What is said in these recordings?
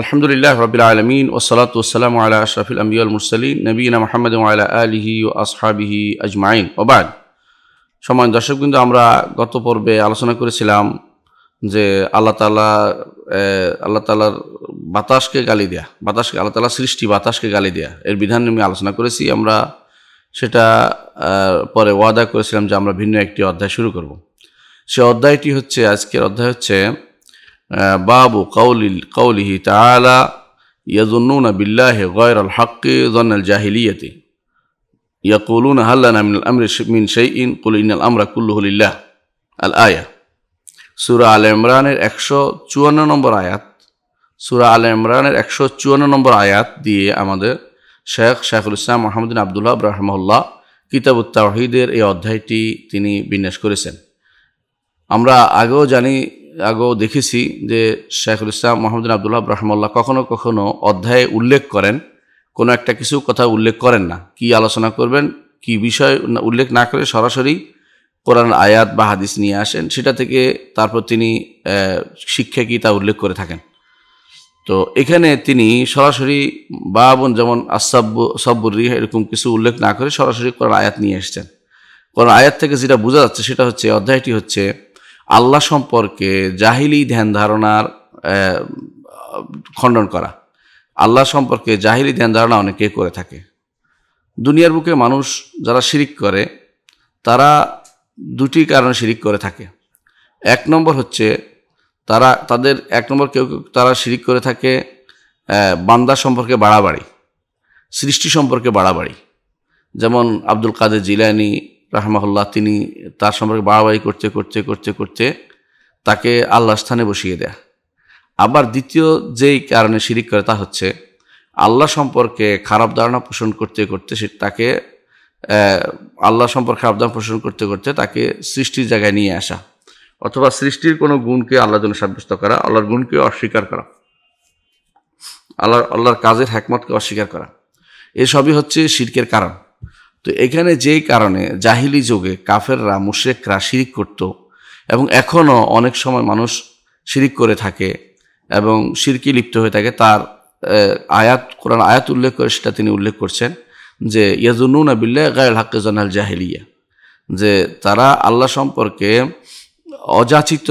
আলহামদুলিল্লাহ রবিল আলমিন ওসলাত ওসালাম আলা আশরাফিল আমিউল মুরসালিন নবীন মাহমদ আলা আলিহি ও আসহাবিহি আজমাইন ওবাদ সময় দর্শক কিন্তু আমরা গত পর্বে আলোচনা করেছিলাম যে আল্লাহ তালা আল্লাহ তালার বাতাসকে গালি দেয়া বাতাসকে আল্লাহ তালা সৃষ্টি বাতাসকে গালি দেয়া এর বিধান নিয়ে আলোচনা করেছি আমরা সেটা পরে ওয়াদা করেছিলাম যে আমরা ভিন্ন একটি অধ্যায় শুরু করব সে অধ্যায়টি হচ্ছে আজকের অধ্যায় হচ্ছে বাবু কৌলিল কৌলিহি তালা ইয়াজুন্নুন বিল্লাহ গয়র আল হক্কে জন্নাল জাহিলিয়তে ইয়া হাল্লানা মিনাল আমরে মিন শাইইন কুল ইনাল আমরা কুল্লুহুলিল্লাহ আল আয়া সুরা আল ইমরানের একশো চুয়ান্ন নম্বর আয়াত সুরা আল ইমরানের একশো চুয়ান্ন নম্বর আয়াত দিয়ে আমাদের শেখ শেখুল ইসলাম মোহাম্মদিন আবদুল্লাহ রহমল্লাহ কিতাবুত তাহিদের এই অধ্যায়টি তিনি বিন্যাস করেছেন আমরা আগেও জানি আগেও দেখেছি যে শেখুল ইসলাম মোহাম্মদ আবদুল্লাহ রহমাল্লাহ কখনো কখনো অধ্যায়ে উল্লেখ করেন কোনো একটা কিছু কথা উল্লেখ করেন না কি আলোচনা করবেন কি বিষয় উল্লেখ না করে সরাসরি কোরআন আয়াত বা হাদিস নিয়ে আসেন সেটা থেকে তারপর তিনি শিক্ষা কি তা উল্লেখ করে থাকেন তো এখানে তিনি সরাসরি বাবন যেমন আসাব্য সব্বুর রিহা এরকম কিছু উল্লেখ না করে সরাসরি কোরআন আয়াত নিয়ে এসছেন কোরআন আয়াত থেকে যেটা বোঝা যাচ্ছে সেটা হচ্ছে অধ্যায়টি হচ্ছে আল্লাহ সম্পর্কে জাহিলি ধ্যান ধারণার খণ্ডন করা আল্লাহ সম্পর্কে জাহিলি ধ্যান ধারণা অনেকে করে থাকে দুনিয়ার বুকে মানুষ যারা শিরিক করে তারা দুটি কারণে শিরিক করে থাকে এক নম্বর হচ্ছে তারা তাদের এক নম্বর কেউ কেউ তারা শিরিক করে থাকে বান্দা সম্পর্কে বাড়াবাড়ি সৃষ্টি সম্পর্কে বাড়াবাড়ি যেমন আব্দুল কাদের জিলানি রাহমাহুল্লাহ তিনি তার সম্পর্কে বাড়াবাড়ি করতে করতে করতে করতে তাকে আল্লাহ স্থানে বসিয়ে দেয়া আবার দ্বিতীয় যেই কারণে শিরিক করে তা হচ্ছে আল্লাহ সম্পর্কে খারাপ ধারণা পোষণ করতে করতে সে তাকে আল্লাহ সম্পর্কে খারাপ ধারণা পোষণ করতে করতে তাকে সৃষ্টির জায়গায় নিয়ে আসা অথবা সৃষ্টির কোনো গুণকে আল্লাহ জন্য সাব্যস্ত করা আল্লাহর গুণকে অস্বীকার করা আল্লাহর আল্লাহর কাজের হ্যাকমতকে অস্বীকার করা এসবই হচ্ছে শিরকের কারণ তো এখানে যে কারণে জাহিলি যুগে কাফেররা মুশ্রেকরা শিরিক করত এবং এখনও অনেক সময় মানুষ শিরিক করে থাকে এবং শিরকি লিপ্ত হয়ে থাকে তার আয়াত কোরআন আয়াত উল্লেখ করে সেটা তিনি উল্লেখ করছেন যে ইয়াজুন আবিল্লা গায়ল হাক্কে জনাল জাহিলিয়া যে তারা আল্লাহ সম্পর্কে অযাচিত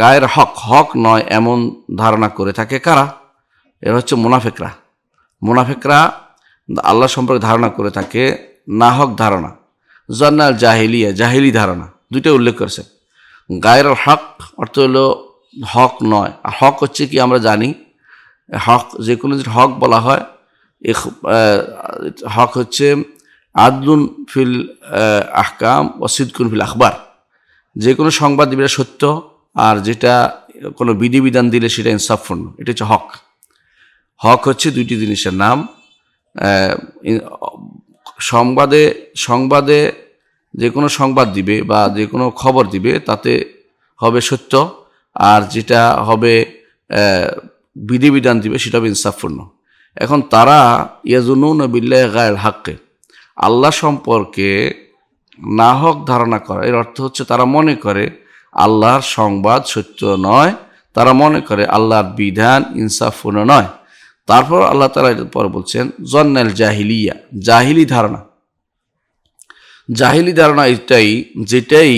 গায়ের হক হক নয় এমন ধারণা করে থাকে কারা এরা হচ্ছে মুনাফেকরা মুনাফেকরা আল্লাহ সম্পর্কে ধারণা করে থাকে নাহক ধারণা জন্নাল জাহিলিয়া জাহিলি ধারণা দুইটা উল্লেখ করেছে গায়ের হক অর্থ হলো হক নয় আর হক হচ্ছে কি আমরা জানি হক যে কোনো হক বলা হয় এ হক হচ্ছে আদলুন ফিল আহকাম ও সিদ্দুন ফিল আখবার যে কোনো সংবাদ দিবে সত্য আর যেটা কোনো বিধিবিধান দিলে সেটা ইনসাফপূর্ণ এটা হচ্ছে হক হক হচ্ছে দুইটি জিনিসের নাম সংবাদে সংবাদে যে কোনো সংবাদ দিবে বা যে কোনো খবর দিবে তাতে হবে সত্য আর যেটা হবে বিধিবিধান দিবে সেটা হবে ইনসাফপূর্ণ এখন তারা ইয়াজুনুন বিল্লাহ গায়ের হাককে আল্লাহ সম্পর্কে না হক ধারণা করা এর অর্থ হচ্ছে তারা মনে করে আল্লাহর সংবাদ সত্য নয় তারা মনে করে আল্লাহর বিধান ইনসাফপূর্ণ নয় তারপর আল্লাহ তালা এর পর বলছেন জন্নাল জাহিলিয়া জাহিলি ধারণা জাহিলি ধারণা এটাই যেটাই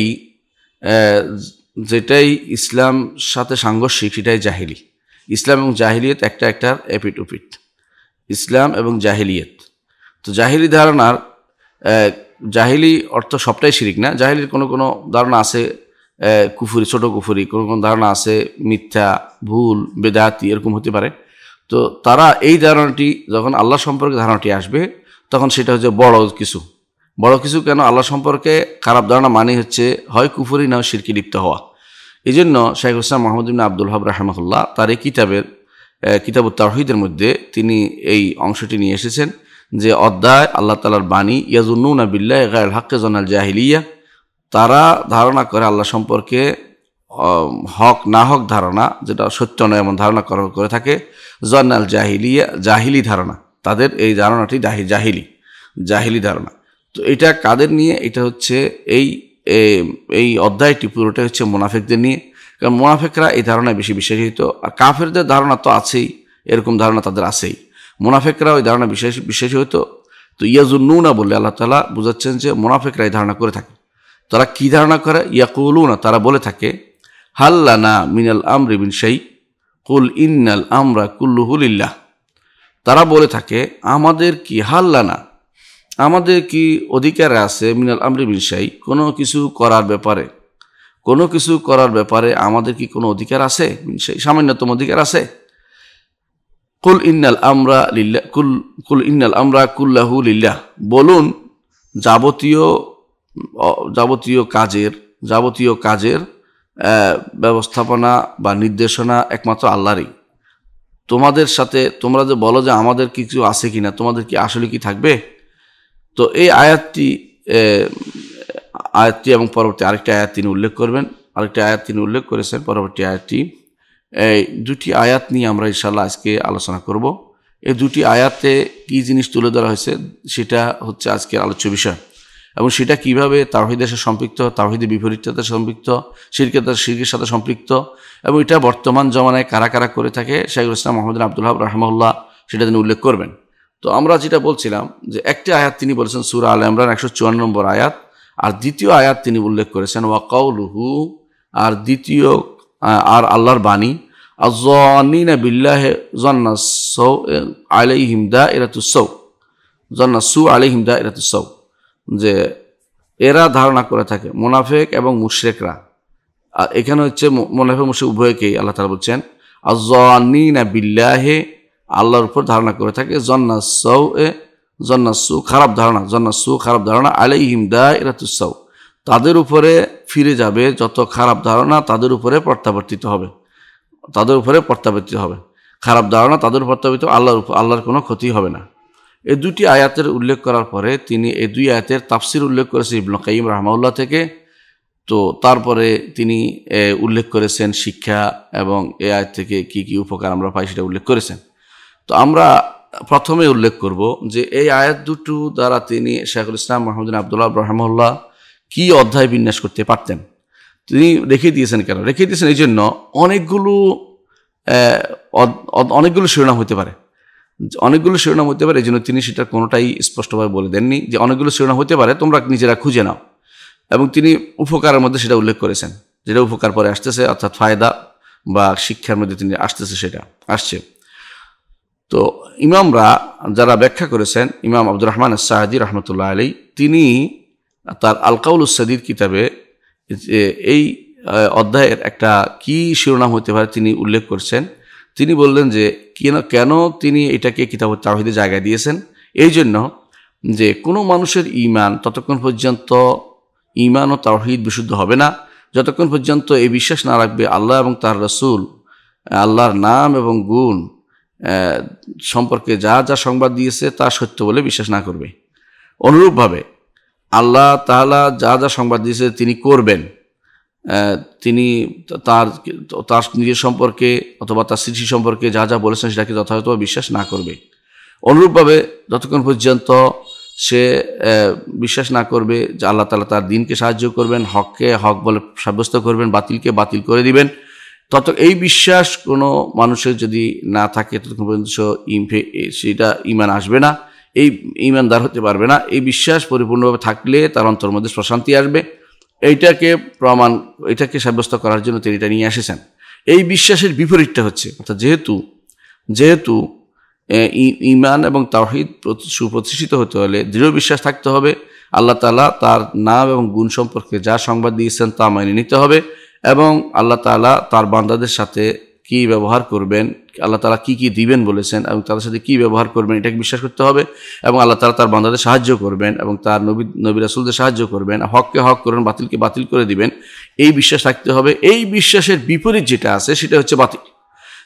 যেটাই ইসলাম সাথে সাংঘর্ষিক সেটাই জাহিলি ইসলাম এবং জাহিলিয়ত একটা একটার এপিট উপিট ইসলাম এবং জাহিলিয়ত তো জাহিলি ধারণার জাহিলি অর্থ সবটাই শিরিক না জাহিলির কোনো কোনো ধারণা আছে কুফুরি ছোট কুফুরি কোনো কোনো ধারণা আছে মিথ্যা ভুল বেদাতি এরকম হতে পারে তো তারা এই ধারণাটি যখন আল্লাহ সম্পর্কে ধারণাটি আসবে তখন সেটা হচ্ছে বড় কিছু বড় কিছু কেন আল্লাহ সম্পর্কে খারাপ ধারণা মানে হচ্ছে হয় কুফুরি না শিরকি লিপ্ত হওয়া এই জন্য শাহেখ হোসেন মাহমুদ্দিন আব্দুল হাব রাহমাহুল্লাহ তার এই কিতাবের কিতাব তাহিদের মধ্যে তিনি এই অংশটি নিয়ে এসেছেন যে অধ্যায় আল্লাহ তালার বাণী ইয়াজুন্নুন আবিল্লা গায়ল হাক্কে জনাল জাহিলিয়া তারা ধারণা করে আল্লাহ সম্পর্কে হক না হক ধারণা যেটা সত্য নয় এমন ধারণা করে থাকে জন্নাল জাহিলিয়া জাহিলি ধারণা তাদের এই ধারণাটি জাহি জাহিলি জাহিলি ধারণা তো এটা কাদের নিয়ে এটা হচ্ছে এই এই অধ্যায়টি পুরোটাই হচ্ছে মোনাফেকদের নিয়ে কারণ মোনাফেকরা এই ধারণায় বেশি হতো আর কাফেরদের ধারণা তো আছেই এরকম ধারণা তাদের আছেই মোনাফেকরা ওই ধারণা বিশেষ বিশেষ হতো তো নুনা বললে আল্লাহ তালা বুঝাচ্ছেন যে মোনাফেকরা এই ধারণা করে থাকে তারা কি ধারণা করে ইয়াকুলুনা তারা বলে থাকে হাল্লানা মিনাল আমরি বিন শাই কুল ইন্নাল আমরা কুল্লু হুলিল্লাহ তারা বলে থাকে আমাদের কি হাল্লানা আমাদের কি অধিকার আছে মিনাল আমরি বিন শাই কোনো কিছু করার ব্যাপারে কোনো কিছু করার ব্যাপারে আমাদের কি কোনো অধিকার আছে সেই সামান্যতম অধিকার আছে কুল ইন্নাল আমরা লিল্লা কুল কুল ইন্নাল আমরা কুল্লাহু লিল্লাহ বলুন যাবতীয় যাবতীয় কাজের যাবতীয় কাজের ব্যবস্থাপনা বা নির্দেশনা একমাত্র আল্লাহরই তোমাদের সাথে তোমরা যে বলো যে আমাদের কিছু আছে কি না তোমাদের কি আসলে কি থাকবে তো এই আয়াতটি আয়াতটি এবং পরবর্তী আরেকটি আয়াত তিনি উল্লেখ করবেন আরেকটি আয়াত তিনি উল্লেখ করেছেন পরবর্তী আয়াতটি এই দুটি আয়াত নিয়ে আমরা ইশাল্লাহ আজকে আলোচনা করব এই দুটি আয়াতে কি জিনিস তুলে ধরা হয়েছে সেটা হচ্ছে আজকের আলোচ্য বিষয় এবং সেটা কিভাবে তাহিদের সাথে সম্পৃক্ত তাওহিদের বিপরীতের সম্পৃক্ত তার শিরকের সাথে সম্পৃক্ত এবং এটা বর্তমান জমানায় কারা কারা করে থাকে শাহুল ইসলাম মোহাম্মদ আবদুল্লাহ রহমাউল্লাহ সেটা তিনি উল্লেখ করবেন তো আমরা যেটা বলছিলাম যে একটি আয়াত তিনি বলেছেন সুরা আল ইমরান একশো চুয়ান্ন নম্বর আয়াত আর দ্বিতীয় আয়াত তিনি উল্লেখ করেছেন ওয়াকাউলুহু আর দ্বিতীয় আর আল্লাহর বাণী আজনিনা বিল্লাহে জন্না সৌ আলাই হিমদা এরাতুসৌ জন্না সু আলাই হিমদা এরাতুসৌ যে এরা ধারণা করে থাকে মোনাফেক এবং মুশরেকরা আর এখানে হচ্ছে মোনাফেক মুশরেক উভয়কেই আল্লাহ তালা বলছেন আজনি না বিল্লাহে আল্লাহর উপর ধারণা করে থাকে জন্না সৌ এ জন্না সু খারাপ ধারণা জন্না সু খারাপ ধারণা আলাই হিমদা এরা তুসাউ তাদের উপরে ফিরে যাবে যত খারাপ ধারণা তাদের উপরে প্রত্যাবর্তিত হবে তাদের উপরে প্রত্যাবর্তিত হবে খারাপ ধারণা তাদের প্রত্যাবর্তিত আল্লাহর উপর আল্লাহর কোনো ক্ষতি হবে না এ দুটি আয়াতের উল্লেখ করার পরে তিনি এই দুই আয়াতের তাফসির উল্লেখ করেছেন ইবন কাইম রাহমাউল্লাহ থেকে তো তারপরে তিনি উল্লেখ করেছেন শিক্ষা এবং এ আয়াত থেকে কি কি উপকার আমরা পাই সেটা উল্লেখ করেছেন তো আমরা প্রথমে উল্লেখ করব যে এই আয়াত দুটো দ্বারা তিনি শেখুল ইসলাম মোহাম্মদিন আবদুল্লাহ রহমুল্লাহ কি অধ্যায় বিন্যাস করতে পারতেন তিনি রেখে দিয়েছেন কেন রেখে দিয়েছেন এই জন্য অনেকগুলো অনেকগুলো শিরোনাম হতে পারে অনেকগুলো শিরোনাম হতে পারে এই জন্য তিনি সেটা কোনোটাই স্পষ্টভাবে বলে দেননি যে অনেকগুলো শিরোনাম হতে পারে তোমরা নিজেরা খুঁজে নাও এবং তিনি উপকারের মধ্যে সেটা উল্লেখ করেছেন যেটা উপকার পরে আসতেছে অর্থাৎ ফায়দা বা শিক্ষার মধ্যে তিনি আসতেছে সেটা আসছে তো ইমামরা যারা ব্যাখ্যা করেছেন ইমাম আব্দুর রহমান সাহাদি রহমতুল্লাহ আলী তিনি তার আলকাউল সদির কিতাবে এই অধ্যায়ের একটা কি শিরোনাম হতে পারে তিনি উল্লেখ করছেন তিনি বললেন যে কেন কেন তিনি এটাকে কিতাব তাহিদে জায়গা দিয়েছেন এই জন্য যে কোনো মানুষের ইমান ততক্ষণ পর্যন্ত ইমান ও তাহিদ বিশুদ্ধ হবে না যতক্ষণ পর্যন্ত এই বিশ্বাস না রাখবে আল্লাহ এবং তার রসুল আল্লাহর নাম এবং গুণ সম্পর্কে যা যা সংবাদ দিয়েছে তা সত্য বলে বিশ্বাস না করবে অনুরূপভাবে আল্লাহ তাহলা যা যা সংবাদ দিয়েছে তিনি করবেন তিনি তার তার নিজের সম্পর্কে অথবা তার স্মৃতি সম্পর্কে যা যা বলেছেন সেটাকে যথাযথ বিশ্বাস না করবে অনুরূপভাবে যতক্ষণ পর্যন্ত সে বিশ্বাস না করবে যে আল্লাহ তালা তার দিনকে সাহায্য করবেন হককে হক বলে সাব্যস্ত করবেন বাতিলকে বাতিল করে দিবেন তত এই বিশ্বাস কোনো মানুষের যদি না থাকে ততক্ষণ পর্যন্ত ইমফে সেটা ইমান আসবে না এই ইমানদার হতে পারবে না এই বিশ্বাস পরিপূর্ণভাবে থাকলে তার অন্তর মধ্যে প্রশান্তি আসবে এইটাকে প্রমাণ এটাকে সাব্যস্ত করার জন্য তিনি এটা নিয়ে এসেছেন এই বিশ্বাসের বিপরীতটা হচ্ছে অর্থাৎ যেহেতু যেহেতু ইমান এবং তাহিদ সুপ্রতিষ্ঠিত হতে হলে দৃঢ় বিশ্বাস থাকতে হবে আল্লাহ তালা তার নাম এবং গুণ সম্পর্কে যা সংবাদ দিয়েছেন তা মেনে নিতে হবে এবং আল্লাহ তালা তার বান্দাদের সাথে কি ব্যবহার করবেন আল্লাহ তালা কি কি দিবেন বলেছেন এবং তাদের সাথে কি ব্যবহার করবেন এটাকে বিশ্বাস করতে হবে এবং আল্লাহ তালা তার বান্দাদের সাহায্য করবেন এবং তার নবী নবী রাসুলদের সাহায্য করবেন হককে হক করবেন বাতিলকে বাতিল করে দিবেন এই বিশ্বাস থাকতে হবে এই বিশ্বাসের বিপরীত যেটা আছে সেটা হচ্ছে বাতিল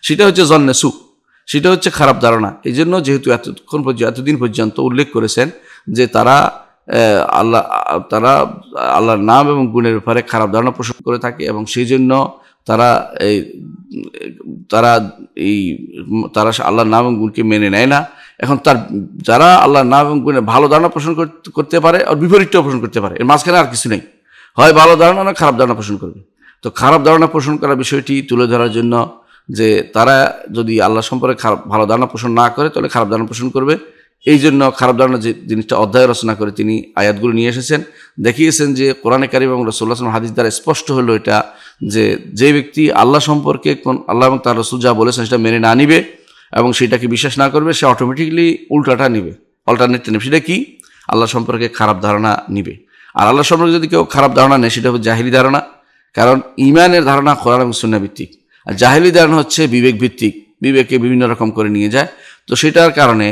সেটা হচ্ছে জন্মে সুখ সেটা হচ্ছে খারাপ ধারণা এই জন্য যেহেতু এতক্ষণ পর্যন্ত এতদিন পর্যন্ত উল্লেখ করেছেন যে তারা আল্লাহ তারা আল্লাহর নাম এবং গুণের ব্যাপারে খারাপ ধারণা পোষণ করে থাকে এবং সেই জন্য তারা এই তারা এই তারা আল্লাহর নাম এবং গুণকে মেনে নেয় না এখন তার যারা আল্লাহর নাম এবং গুণে ভালো ধারণা পোষণ করতে পারে আর বিপরীতটাও পোষণ করতে পারে এর মাঝখানে আর কিছু নেই হয় ভালো ধারণা না খারাপ ধারণা পোষণ করবে তো খারাপ ধারণা পোষণ করা বিষয়টি তুলে ধরার জন্য যে তারা যদি আল্লাহ সম্পর্কে খারাপ ভালো ধারণা পোষণ না করে তাহলে খারাপ ধারণা পোষণ করবে এই জন্য খারাপ ধারণা যে জিনিসটা অধ্যায় রচনা করে তিনি আয়াতগুলো নিয়ে এসেছেন দেখিয়েছেন যে কোরআনে কারিম এবং রসুল্লাহ হাদিস দ্বারা স্পষ্ট হলো এটা যে যে ব্যক্তি আল্লাহ সম্পর্কে কোন আল্লাহ এবং তার রসুল যা বলেছেন সেটা মেনে না নিবে এবং সেটাকে বিশ্বাস না করবে সে অটোমেটিকলি উল্টাটা নিবে অল্টারনেট নেবে সেটা কি আল্লাহ সম্পর্কে খারাপ ধারণা নিবে আর আল্লাহ সম্পর্কে যদি কেউ খারাপ ধারণা নেয় সেটা হবে জাহিলি ধারণা কারণ ইমানের ধারণা কোরআন এবং সুন্না ভিত্তিক আর জাহিলি ধারণা হচ্ছে বিবেক ভিত্তিক বিবেকে বিভিন্ন রকম করে নিয়ে যায় তো সেটার কারণে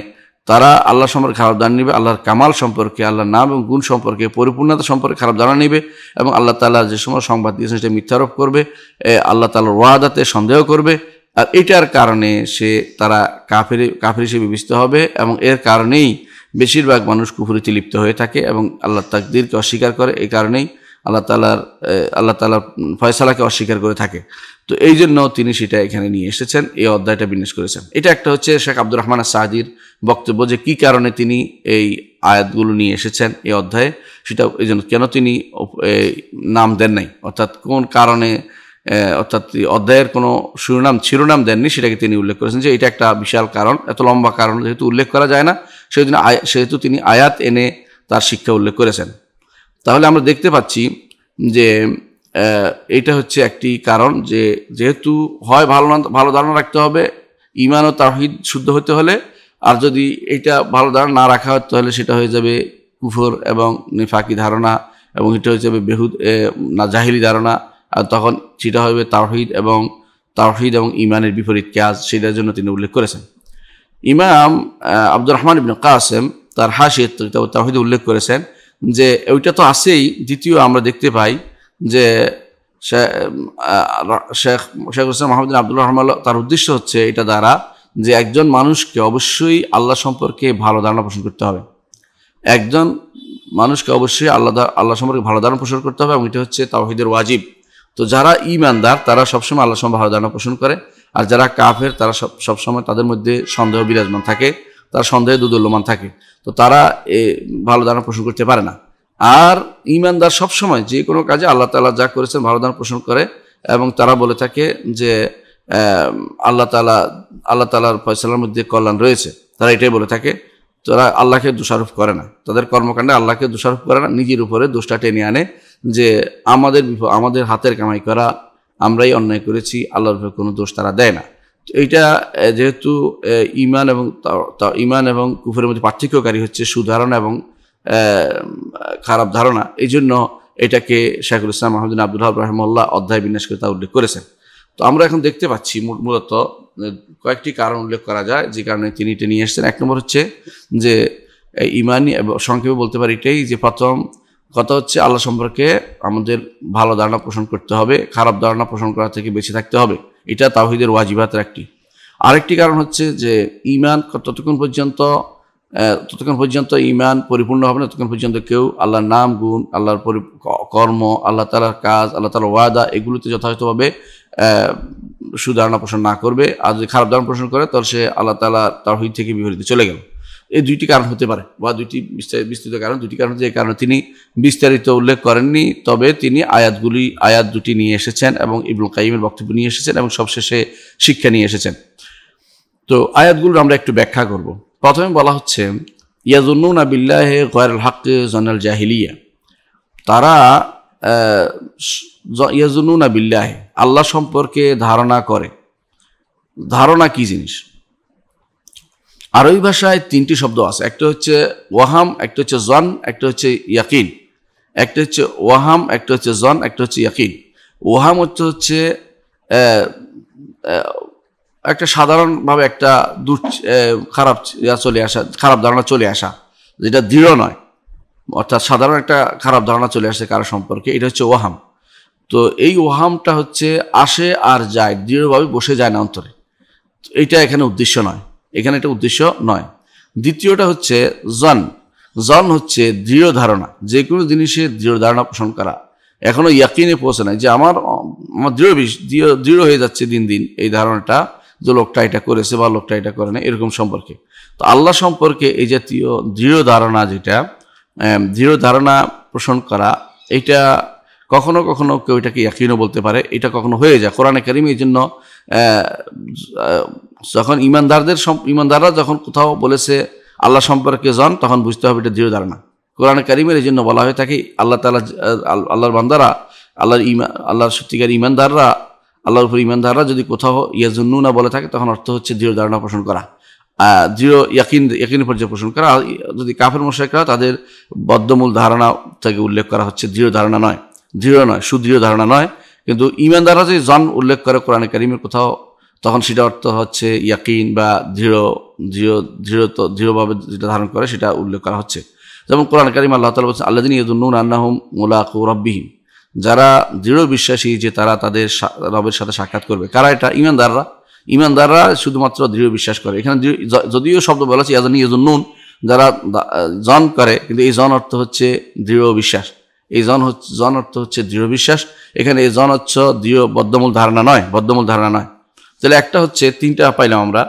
তারা আল্লাহ সম্পর্কে খারাপ ধারণা নেবে আল্লাহর কামাল সম্পর্কে আল্লাহর নাম এবং গুণ সম্পর্কে পরিপূর্ণতা সম্পর্কে খারাপ ধারণা নেবে এবং আল্লাহ তালা যে সময় সংবাদ দিয়েছেন সেটা মিথ্যারোপ করবে আল্লাহ তালার ওয়াদাতে সন্দেহ করবে আর এটার কারণে সে তারা কাফের কাফের হিসেবে বিবেচিত হবে এবং এর কারণেই বেশিরভাগ মানুষ কুফুরিতে লিপ্ত হয়ে থাকে এবং আল্লাহ তাকদিরকে অস্বীকার করে এই কারণেই আল্লাহ তালার আল্লাহ তালার ফয়সালাকে অস্বীকার করে থাকে তো এই জন্য তিনি সেটা এখানে নিয়ে এসেছেন এই অধ্যায়টা বিন্যাস করেছেন এটা একটা হচ্ছে শেখ আব্দুর রহমান সাহাদির বক্তব্য যে কী কারণে তিনি এই আয়াতগুলো নিয়ে এসেছেন এই অধ্যায়ে সেটা এই জন্য কেন তিনি নাম দেন নাই অর্থাৎ কোন কারণে অর্থাৎ অধ্যায়ের কোনো শিরোনাম শিরোনাম দেননি সেটাকে তিনি উল্লেখ করেছেন যে এটা একটা বিশাল কারণ এত লম্বা কারণ যেহেতু উল্লেখ করা যায় না সেহেতু সেহেতু তিনি আয়াত এনে তার শিক্ষা উল্লেখ করেছেন তাহলে আমরা দেখতে পাচ্ছি যে এটা হচ্ছে একটি কারণ যে যেহেতু হয় ভালো ভালো ধারণা রাখতে হবে ইমান ও তাহিদ শুদ্ধ হতে হলে আর যদি এটা ভালো ধারণা না রাখা হয় তাহলে সেটা হয়ে যাবে কুফর এবং নিফাকি ধারণা এবং এটা হয়ে যাবে বেহুদ না জাহিলি ধারণা আর তখন সেটা হবে তাহিদ এবং তাহিদ এবং ইমানের বিপরীত কাজ সেটার জন্য তিনি উল্লেখ করেছেন ইমাম আব্দুর রহমান কাসেম তার হাসিয়ত তাহিদ উল্লেখ করেছেন যে ওইটা তো আছেই দ্বিতীয় আমরা দেখতে পাই যে শেখ শেখ হোসেন মাহমুদ্দিন আবদুল্লাহ রহমান তার উদ্দেশ্য হচ্ছে এটা দ্বারা যে একজন মানুষকে অবশ্যই আল্লাহ সম্পর্কে ভালো ধারণা পোষণ করতে হবে একজন মানুষকে অবশ্যই আল্লাহ আল্লাহ সম্পর্কে ভালো ধারণা পোষণ করতে হবে এবং এটা হচ্ছে তাহিদের ওয়াজিব তো যারা ইমানদার তারা সবসময় আল্লাহ সম্পর্কে ভালো ধারণা পোষণ করে আর যারা কাফের তারা সব সবসময় তাদের মধ্যে সন্দেহ বিরাজমান থাকে তার সন্দেহে দুদুল্যমান থাকে তো তারা এ ভালো ধারণা পোষণ করতে পারে না আর ইমানদার সবসময় যে কোনো কাজে আল্লাহ তালা যা করেছেন ভালো ধারণা পোষণ করে এবং তারা বলে থাকে যে আল্লাহ তালা আল্লাহ তালার ফয়সালার মধ্যে কল্যাণ রয়েছে তারা এটাই বলে থাকে তারা আল্লাহকে দোষারোপ করে না তাদের কর্মকাণ্ডে আল্লাহকে দোষারোপ করে না নিজের উপরে দোষটা টেনে আনে যে আমাদের আমাদের হাতের কামাই করা আমরাই অন্যায় করেছি আল্লাহর উপরে কোনো দোষ তারা দেয় না এইটা যেহেতু ইমান এবং ইমান এবং কুফের মধ্যে পার্থক্যকারী হচ্ছে সুধারণা এবং খারাপ ধারণা এই জন্য এটাকে শাহুল ইসলাম মাহমুদিন আব্দুল রহমল্লা অধ্যায় বিন্যাস করে তা উল্লেখ করেছেন তো আমরা এখন দেখতে পাচ্ছি মূলত কয়েকটি কারণ উল্লেখ করা যায় যে কারণে তিনি এটা নিয়ে এসছেন এক নম্বর হচ্ছে যে ইমানি সংক্ষেপে বলতে পারি এটাই যে প্রথম কথা হচ্ছে আল্লাহ সম্পর্কে আমাদের ভালো ধারণা পোষণ করতে হবে খারাপ ধারণা পোষণ করা থেকে বেঁচে থাকতে হবে এটা তাহিদের ওয়াজিবাতের একটি আরেকটি কারণ হচ্ছে যে ইমান ততক্ষণ পর্যন্ত ততক্ষণ পর্যন্ত ইমান পরিপূর্ণ হবে না ততক্ষণ পর্যন্ত কেউ আল্লাহর নাম গুণ আল্লাহর কর্ম আল্লাহ তালার কাজ আল্লাহ তালার ওয়াদা এগুলোতে যথাযথভাবে সুধারণা পোষণ না করবে আর যদি খারাপ ধারণা পোষণ করে তাহলে সে আল্লাহ তালা তার হুই থেকে বিপরীতে চলে গেল এই দুইটি কারণ হতে পারে বা দুইটি বিস্তৃত কারণ দুটি কারণ যে কারণে তিনি বিস্তারিত উল্লেখ করেননি তবে তিনি আয়াতগুলি আয়াত দুটি নিয়ে এসেছেন এবং ইবুল কাইমের বক্তব্য নিয়ে এসেছেন এবং সবশেষে শিক্ষা নিয়ে এসেছেন তো আয়াতগুলো আমরা একটু ব্যাখ্যা করব প্রথমে বলা হচ্ছে ইয়াজুন্নুন বিল্লাহে গয়ারুল হাক জনাল জাহিলিয়া তারা ইয়াজুন্নুন বিল্লাহে আল্লাহ সম্পর্কে ধারণা করে ধারণা কি জিনিস আরবি ভাষায় তিনটি শব্দ আছে একটা হচ্ছে ওয়াহাম একটা হচ্ছে জন একটা হচ্ছে ইয়াকিন একটা হচ্ছে ওয়াহাম একটা হচ্ছে জন একটা হচ্ছে ইয়াকিন ওয়াহাম হচ্ছে হচ্ছে একটা সাধারণভাবে একটা দু খারাপ চলে আসা খারাপ ধারণা চলে আসা যেটা দৃঢ় নয় অর্থাৎ সাধারণ একটা খারাপ ধারণা চলে আসে কারো সম্পর্কে এটা হচ্ছে ওয়াহাম তো এই ওহামটা হচ্ছে আসে আর যায় দৃঢ়ভাবে বসে যায় না অন্তরে এটা এখানে উদ্দেশ্য নয় এখানে এটা উদ্দেশ্য নয় দ্বিতীয়টা হচ্ছে জন জন হচ্ছে দৃঢ় ধারণা যে কোনো জিনিসের দৃঢ় ধারণা পোষণ করা এখনও ইয়াকিনে পৌঁছে নাই যে আমার আমার দৃঢ় দৃঢ় দৃঢ় হয়ে যাচ্ছে দিন দিন এই ধারণাটা যে লোকটা এটা করেছে বা লোকটা এটা করে না এরকম সম্পর্কে তো আল্লাহ সম্পর্কে এই জাতীয় দৃঢ় ধারণা যেটা দৃঢ় ধারণা পোষণ করা এটা কখনো কখনো কেউ এটাকে ইয়াকিনও বলতে পারে এটা কখনো হয়ে যায় কোরআনে কারিম এই জন্য যখন ইমানদারদের ইমানদাররা যখন কোথাও বলেছে আল্লাহ সম্পর্কে জন তখন বুঝতে হবে এটা দৃঢ় ধারণা কোরআন কারিমের এই জন্য বলা হয়ে থাকে আল্লাহ তালা আল্লাহর বান্দারা আল্লাহর ইমা আল্লাহর সত্যিকার ইমানদাররা আল্লাহর উপর ইমানদাররা যদি কোথাও জন্য না বলে থাকে তখন অর্থ হচ্ছে দৃঢ় ধারণা পোষণ করা দৃঢ় ইয়াকিন ইয়াকিনের পর্যায়ে পোষণ করা যদি কাফের মোশাকরা তাদের বদ্ধমূল ধারণা থেকে উল্লেখ করা হচ্ছে দৃঢ় ধারণা নয় দৃঢ় নয় সুদৃঢ় ধারণা নয় কিন্তু ইমানদাররা যদি জন উল্লেখ করে কোরআন কারিমের কোথাও তখন সেটা অর্থ হচ্ছে ইয়াকিন বা দৃঢ় দৃঢ় দৃঢ়ত দৃঢ়ভাবে যেটা ধারণ করে সেটা উল্লেখ করা হচ্ছে যেমন কোরআন কারিম আল্লাহ তালা বলছেন আল্লাদিন ইয়দুন্নুন আন্নাহম মোলাকু রব্বিহিম যারা দৃঢ় বিশ্বাসী যে তারা তাদের রবের সাথে সাক্ষাৎ করবে কারা এটা ইমানদাররা ইমানদাররা শুধুমাত্র দৃঢ় বিশ্বাস করে এখানে যদিও শব্দ বলা হচ্ছে ইয়াদ ইয়দুন্নুন যারা জন করে কিন্তু এই জন অর্থ হচ্ছে দৃঢ় বিশ্বাস এই জন হচ্ছে জন অর্থ হচ্ছে দৃঢ় বিশ্বাস এখানে এই জন হচ্ছে দৃঢ় বদ্ধমূল ধারণা নয় বদ্ধমূল ধারণা নয় তাহলে একটা হচ্ছে তিনটা পাইলাম আমরা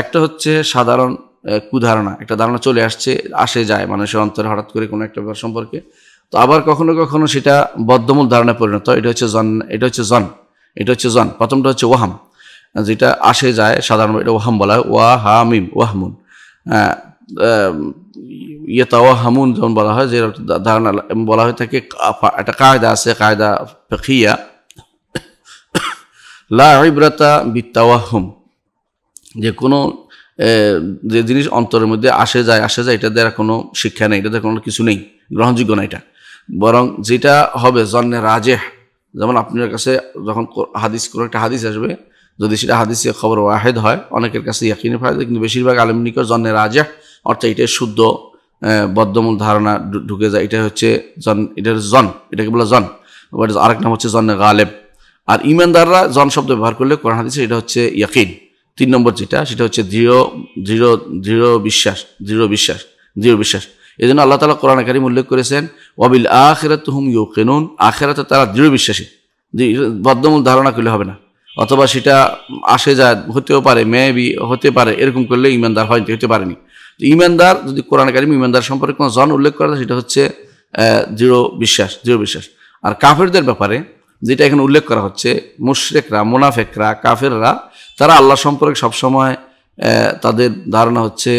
একটা হচ্ছে সাধারণ কুধারণা একটা ধারণা চলে আসছে আসে যায় মানুষের অন্তরে হঠাৎ করে কোনো একটা ব্যাপার সম্পর্কে তো আবার কখনো কখনো সেটা বদ্ধমূল ধারণায় পরিণত এটা হচ্ছে জন এটা হচ্ছে জন এটা হচ্ছে জন প্রথমটা হচ্ছে ওয়াহাম যেটা আসে যায় সাধারণ এটা ওহাম বলা হয় ওয়া হামিম ওয়াহমুন ইয়েতা ওয়াহামুন যেমন বলা হয় যে ধারণা বলা হয়ে থাকে একটা কায়দা আছে কায়দা ফেকিয়া লা বিত্তাওয়াহম যে কোনো যে জিনিস অন্তরের মধ্যে আসে যায় আসে যায় এটা দ্বারা কোনো শিক্ষা নেই এটা কোনো কিছু নেই গ্রহণযোগ্য না এটা বরং যেটা হবে জন্মে রাজে যেমন আপনার কাছে যখন হাদিস কোনো একটা হাদিস আসবে যদি সেটা হাদিসে খবর ওয়াহেদ হয় অনেকের কাছে ইয়াকিনে ফায়দা কিন্তু বেশিরভাগ আলম জন্মে রাজে অর্থাৎ এটা শুদ্ধ বদ্ধমূল ধারণা ঢুকে যায় এটা হচ্ছে জন এটার জন এটাকে বলে জন আরেক নাম হচ্ছে জন্মে গালেব আর ইমানদাররা জন শব্দ ব্যবহার করলে কোরআন হাদিসে এটা হচ্ছে ইয়াকিন তিন নম্বর যেটা সেটা হচ্ছে দৃঢ় দৃঢ় দৃঢ় বিশ্বাস দৃঢ় বিশ্বাস দৃঢ় বিশ্বাস এই জন্য আল্লাহ তালা কোরআন কারিম উল্লেখ করেছেন ওয়াবিল আখেরাত হুম ইউ কেনুন আখেরাতে তারা দৃঢ় বিশ্বাসী বদ্ধমূল ধারণা করলে হবে না অথবা সেটা আসে যায় হতেও পারে বি হতে পারে এরকম করলে ইমানদার হয়নি হতে পারেনি ইমানদার যদি কোরআন কারিম ইমানদার সম্পর্কে কোনো জন উল্লেখ করা সেটা হচ্ছে দৃঢ় বিশ্বাস দৃঢ় বিশ্বাস আর কাফেরদের ব্যাপারে যেটা এখানে উল্লেখ করা হচ্ছে মুশরেকরা মুনাফেকরা কাফেররা তারা আল্লাহ সম্পর্কে সবসময় তাদের ধারণা হচ্ছে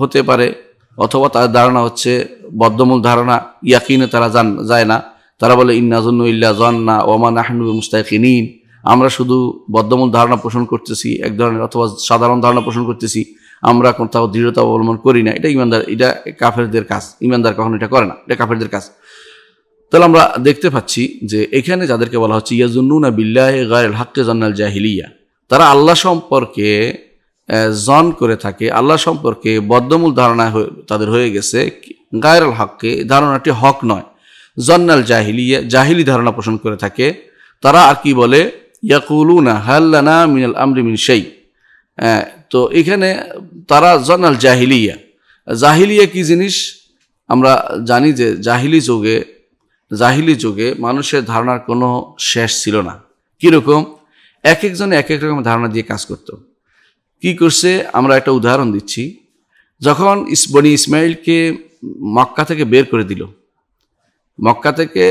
হতে পারে অথবা তাদের ধারণা হচ্ছে বদ্ধমূল ধারণা ইয়াকিনে তারা জান যায় না তারা বলে ইন্নাজন্য ইল্লা জন্না ওমান আহনুবি মুস্তাকিন আমরা শুধু বদ্ধমূল ধারণা পোষণ করতেছি এক ধরনের অথবা সাধারণ ধারণা পোষণ করতেছি আমরা কোথাও দৃঢ়তা অবলম্বন করি না এটা ইমানদার এটা কাফেরদের কাজ ইমানদার কখনো এটা করে না এটা কাফেরদের কাজ তাহলে আমরা দেখতে পাচ্ছি যে এখানে যাদেরকে বলা হচ্ছে ইয়াজুন্নুনা বিল্লাহ গায়ের হাক্কে জান্নাল জাহিলিয়া তারা আল্লাহ সম্পর্কে জন করে থাকে আল্লাহ সম্পর্কে বদ্ধমূল ধারণা তাদের হয়ে গেছে গায়ের হককে ধারণাটি হক নয় জন্নাল জাহিলিয়া জাহিলি ধারণা পোষণ করে থাকে তারা আর কি বলে ইয়াকুলুনা হাল্লানা মিনাল আমরি মিন সেই তো এখানে তারা জন্নাল জাহিলিয়া জাহিলিয়া কি জিনিস আমরা জানি যে জাহিলি যুগে জাহিলি যুগে মানুষের ধারণার কোনো শেষ ছিল না কীরকম এক একজনে এক এক রকম ধারণা দিয়ে কাজ করত কি করছে আমরা একটা উদাহরণ দিচ্ছি যখন বনি ইসমাইলকে মক্কা থেকে বের করে দিল মক্কা থেকে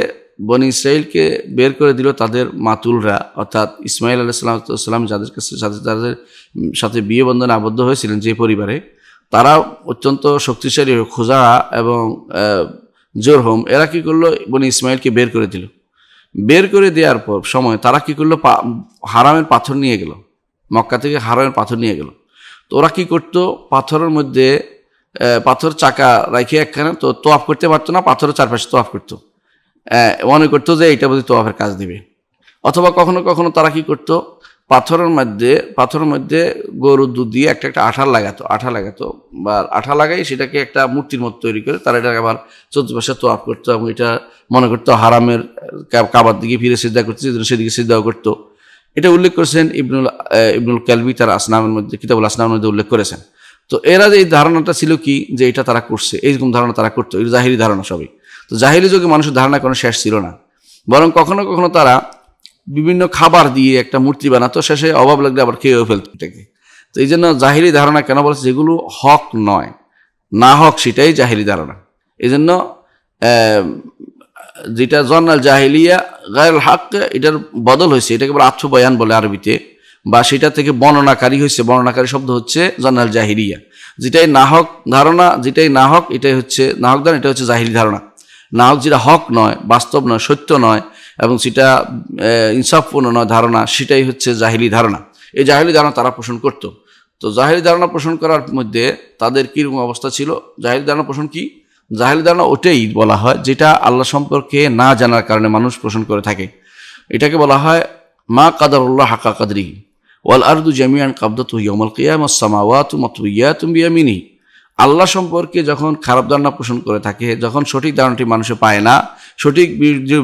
বনি ইসরায়েলকে বের করে দিল তাদের মাতুলরা অর্থাৎ ইসমাইল আলাহ সাল্লাম যাদের কাছে সাথে তাদের সাথে বিয়ে বন্ধনে আবদ্ধ হয়েছিলেন যে পরিবারে তারা অত্যন্ত শক্তিশালী খোঁজা এবং জোর হোম এরা কি করলো বনি ইসমাইলকে বের করে দিল বের করে দেওয়ার পর সময় তারা কি করলো হারামের পাথর নিয়ে গেল মক্কা থেকে হারামের পাথর নিয়ে গেল তো ওরা কী করতো পাথরের মধ্যে পাথর চাকা রাখিয়ে একখানে তো তোয়াফ করতে পারতো না পাথরের চারপাশে তোয়াফ করতো মনে করতো যে এইটা বোধহয় তোয়াফের কাজ দিবে অথবা কখনো কখনো তারা কি করতো পাথরের মধ্যে পাথরের মধ্যে গরুর দুধ দিয়ে একটা একটা আঠা লাগাতো আঠা লাগাতো বা আঠা লাগাই সেটাকে একটা মূর্তির মতো তৈরি করে তারা এটাকে আবার চতুর্পাশে তোয়াপ করতো এবং এটা মনে করতো হারামের কাবার দিকে ফিরে সিদ্ধা করতো সেদিকে সিদ্ধাও করতো এটা উল্লেখ করেছেন ইবনুল ইবনুল ক্যালবি তার আসনামের মধ্যে কিতাবুল আসনামের মধ্যে উল্লেখ করেছেন তো এরা যে এই ধারণাটা ছিল কি যে এটা তারা করছে এইরকম ধারণা তারা করতো এটা জাহিরি ধারণা সবই তো জাহিরি যুগে মানুষের ধারণা কোনো শেষ ছিল না বরং কখনো কখনো তারা বিভিন্ন খাবার দিয়ে একটা মূর্তি বানাতো শেষে অভাব লাগলে আবার খেয়েও ফেলত এটাকে তো এই জন্য জাহিরি ধারণা কেন বলছে যেগুলো হক নয় না হক সেটাই জাহিরি ধারণা এই জন্য যেটা জর্নাল জাহিলিয়া গায়ল হক এটার বদল হয়েছে এটাকে বলে আচ্ছু বয়ান বলে আরবিতে বা সেটা থেকে বর্ণনাকারী হয়েছে বর্ণনাকারী শব্দ হচ্ছে জর্নাল জাহিরিয়া যেটাই না হক ধারণা যেটাই না হক এটাই হচ্ছে নাহক ধারণা এটা হচ্ছে জাহিরি ধারণা নাহক যেটা হক নয় বাস্তব নয় সত্য নয় এবং সেটা ইনসাফপূর্ণ নয় ধারণা সেটাই হচ্ছে জাহিলি ধারণা এই জাহিলি ধারণা তারা পোষণ করত তো জাহিলি ধারণা পোষণ করার মধ্যে তাদের কীরকম অবস্থা ছিল জাহিলি ধারণা পোষণ কি জাহিলি ধারণা ওটাই বলা হয় যেটা আল্লাহ সম্পর্কে না জানার কারণে মানুষ পোষণ করে থাকে এটাকে বলা হয় মা কাদারুল্লাহ হাকা কাদরি ওয়াল আর্দু জামিয়ান কাবদাত ইয়ামাল কিয়াম সামাওয়াত মতুইয়া তুমি মিনি আল্লাহ সম্পর্কে যখন খারাপ ধারণা পোষণ করে থাকে যখন সঠিক ধারণাটি মানুষে পায় না সঠিক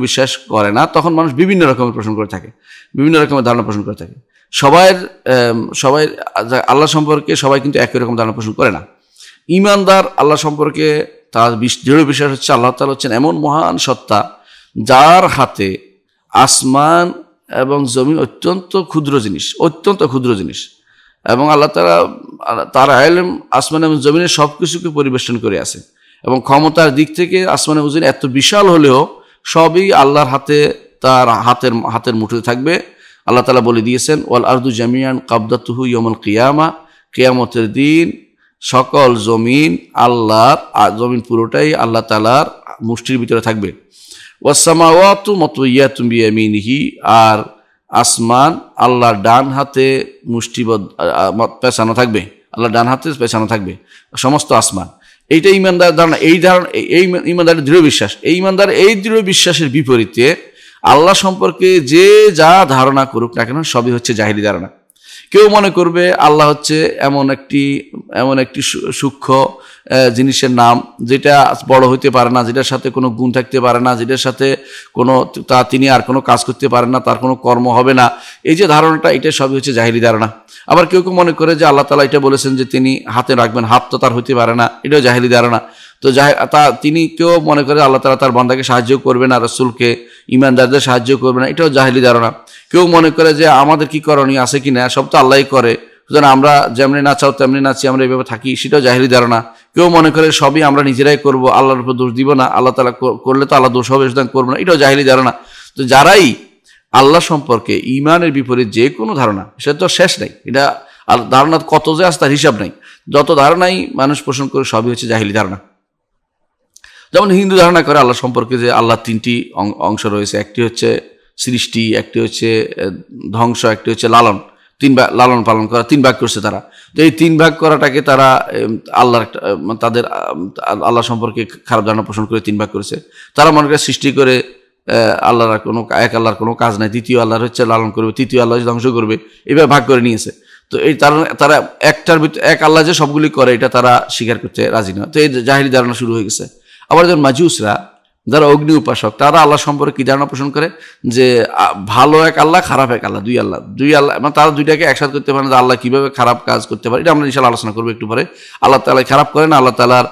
বিশ্বাস করে না তখন মানুষ বিভিন্ন রকমের পোষণ করে থাকে বিভিন্ন রকমের ধারণা পোষণ করে থাকে সবাইয়ের সবাই আল্লাহ সম্পর্কে সবাই কিন্তু একই রকম ধারণা পোষণ করে না ইমানদার আল্লাহ সম্পর্কে তার দৃঢ় বিশ্বাস হচ্ছে আল্লাহ তালা হচ্ছেন এমন মহান সত্তা যার হাতে আসমান এবং জমি অত্যন্ত ক্ষুদ্র জিনিস অত্যন্ত ক্ষুদ্র জিনিস এবং আল্লাহ তারা তার আইলেম আসমান এবং জমিনের সব কিছুকে পরিবেশন করে আছে এবং ক্ষমতার দিক থেকে আসমান এবং জমিন এত বিশাল হলেও সবই আল্লাহর হাতে তার হাতের হাতের মুঠোতে থাকবে আল্লাহ তালা বলে দিয়েছেন ওয়াল আর্দু জামিয়ান তুহু ইয়মল কিয়ামা কেয়ামতের দিন সকল জমিন আল্লাহর জমিন পুরোটাই আল্লাহ তালার মুষ্টির ভিতরে থাকবে ওয়াসামাওয়াতু মতো ইয়া তুমি আর আসমান আল্লাহর ডান হাতে মুষ্টিবদ্ধ পেছানো থাকবে আল্লাহ ডান হাতে পেছানো থাকবে সমস্ত আসমান এইটা ইমানদার ধারণা এই ধারণা এই ইমানদারের দৃঢ় বিশ্বাস এই ইমানদার এই দৃঢ় বিশ্বাসের বিপরীতে আল্লাহ সম্পর্কে যে যা ধারণা করুক না কেন সবই হচ্ছে জাহিরি ধারণা কেউ মনে করবে আল্লাহ হচ্ছে এমন একটি এমন একটি সূক্ষ্ম জিনিসের নাম যেটা বড় হইতে পারে না যেটার সাথে কোনো গুণ থাকতে পারে না যেটার সাথে কোনো তা তিনি আর কোনো কাজ করতে পারেন না তার কোনো কর্ম হবে না এই যে ধারণাটা এটা সবই হচ্ছে জাহিরি ধারণা আবার কেউ কেউ মনে করে যে আল্লাহ তালা এটা বলেছেন যে তিনি হাতে রাখবেন হাত তো তার হইতে পারে না এটাও জাহিরি ধারণা তো তা তিনি কেউ মনে করে আল্লাহ তালা তার বান্দাকে সাহায্য করবে না রসুলকে ইমানদারদের সাহায্য করবে না এটাও জাহিলি ধারণা কেউ মনে করে যে আমাদের কি করণীয় আছে কি না সব তো আল্লাহ করে সুতরাং আমরা যেমনি নাচাও তেমনি নাচি আমরা এভাবে থাকি সেটাও জাহেরি ধারণা কেউ মনে করে সবই আমরা নিজেরাই করব আল্লাহর উপর দোষ দিব না আল্লাহ তালা করলে তো আল্লাহ দোষ হবে সুতরাং করবো না এটাও জাহেরি ধারণা তো যারাই আল্লাহ সম্পর্কে ইমানের বিপরীত যে কোনো ধারণা সেটা তো শেষ নাই এটা ধারণা কত যে আস তার হিসাব নাই যত ধারণাই মানুষ পোষণ করে সবই হচ্ছে জাহিলি ধারণা যেমন হিন্দু ধারণা করে আল্লাহ সম্পর্কে যে আল্লাহ তিনটি অংশ রয়েছে একটি হচ্ছে সৃষ্টি একটি হচ্ছে ধ্বংস একটি হচ্ছে লালন তিন ভাগ লালন পালন করা তিন ভাগ করছে তারা তো এই তিন ভাগ করাটাকে তারা আল্লাহর তাদের আল্লাহ সম্পর্কে খারাপ ধারণা পোষণ করে তিন ভাগ করেছে তারা মনে করে সৃষ্টি করে আল্লাহর কোনো এক আল্লাহর কোনো কাজ নাই দ্বিতীয় আল্লাহর হচ্ছে লালন করবে তৃতীয় আল্লাহ ধ্বংস করবে এভাবে ভাগ করে নিয়েছে তো এই তারা তারা একটার ভিতরে এক আল্লাহ যে সবগুলি করে এটা তারা স্বীকার করতে রাজি নয় তো এই জাহিলি ধারণা শুরু হয়ে গেছে আবার যখন মাজুসরা যারা অগ্নি উপাসক তারা আল্লাহ সম্পর্কে কি ধারণা পোষণ করে যে ভালো এক আল্লাহ খারাপ এক আল্লাহ দুই আল্লাহ দুই আল্লাহ মানে তারা দুইটাকে একসাথে করতে পারে না আল্লাহ কীভাবে খারাপ কাজ করতে পারে এটা আমরা ইনশাল্লাহ আলোচনা করবো একটু পরে আল্লাহ তালা খারাপ করেন আল্লাহ তালার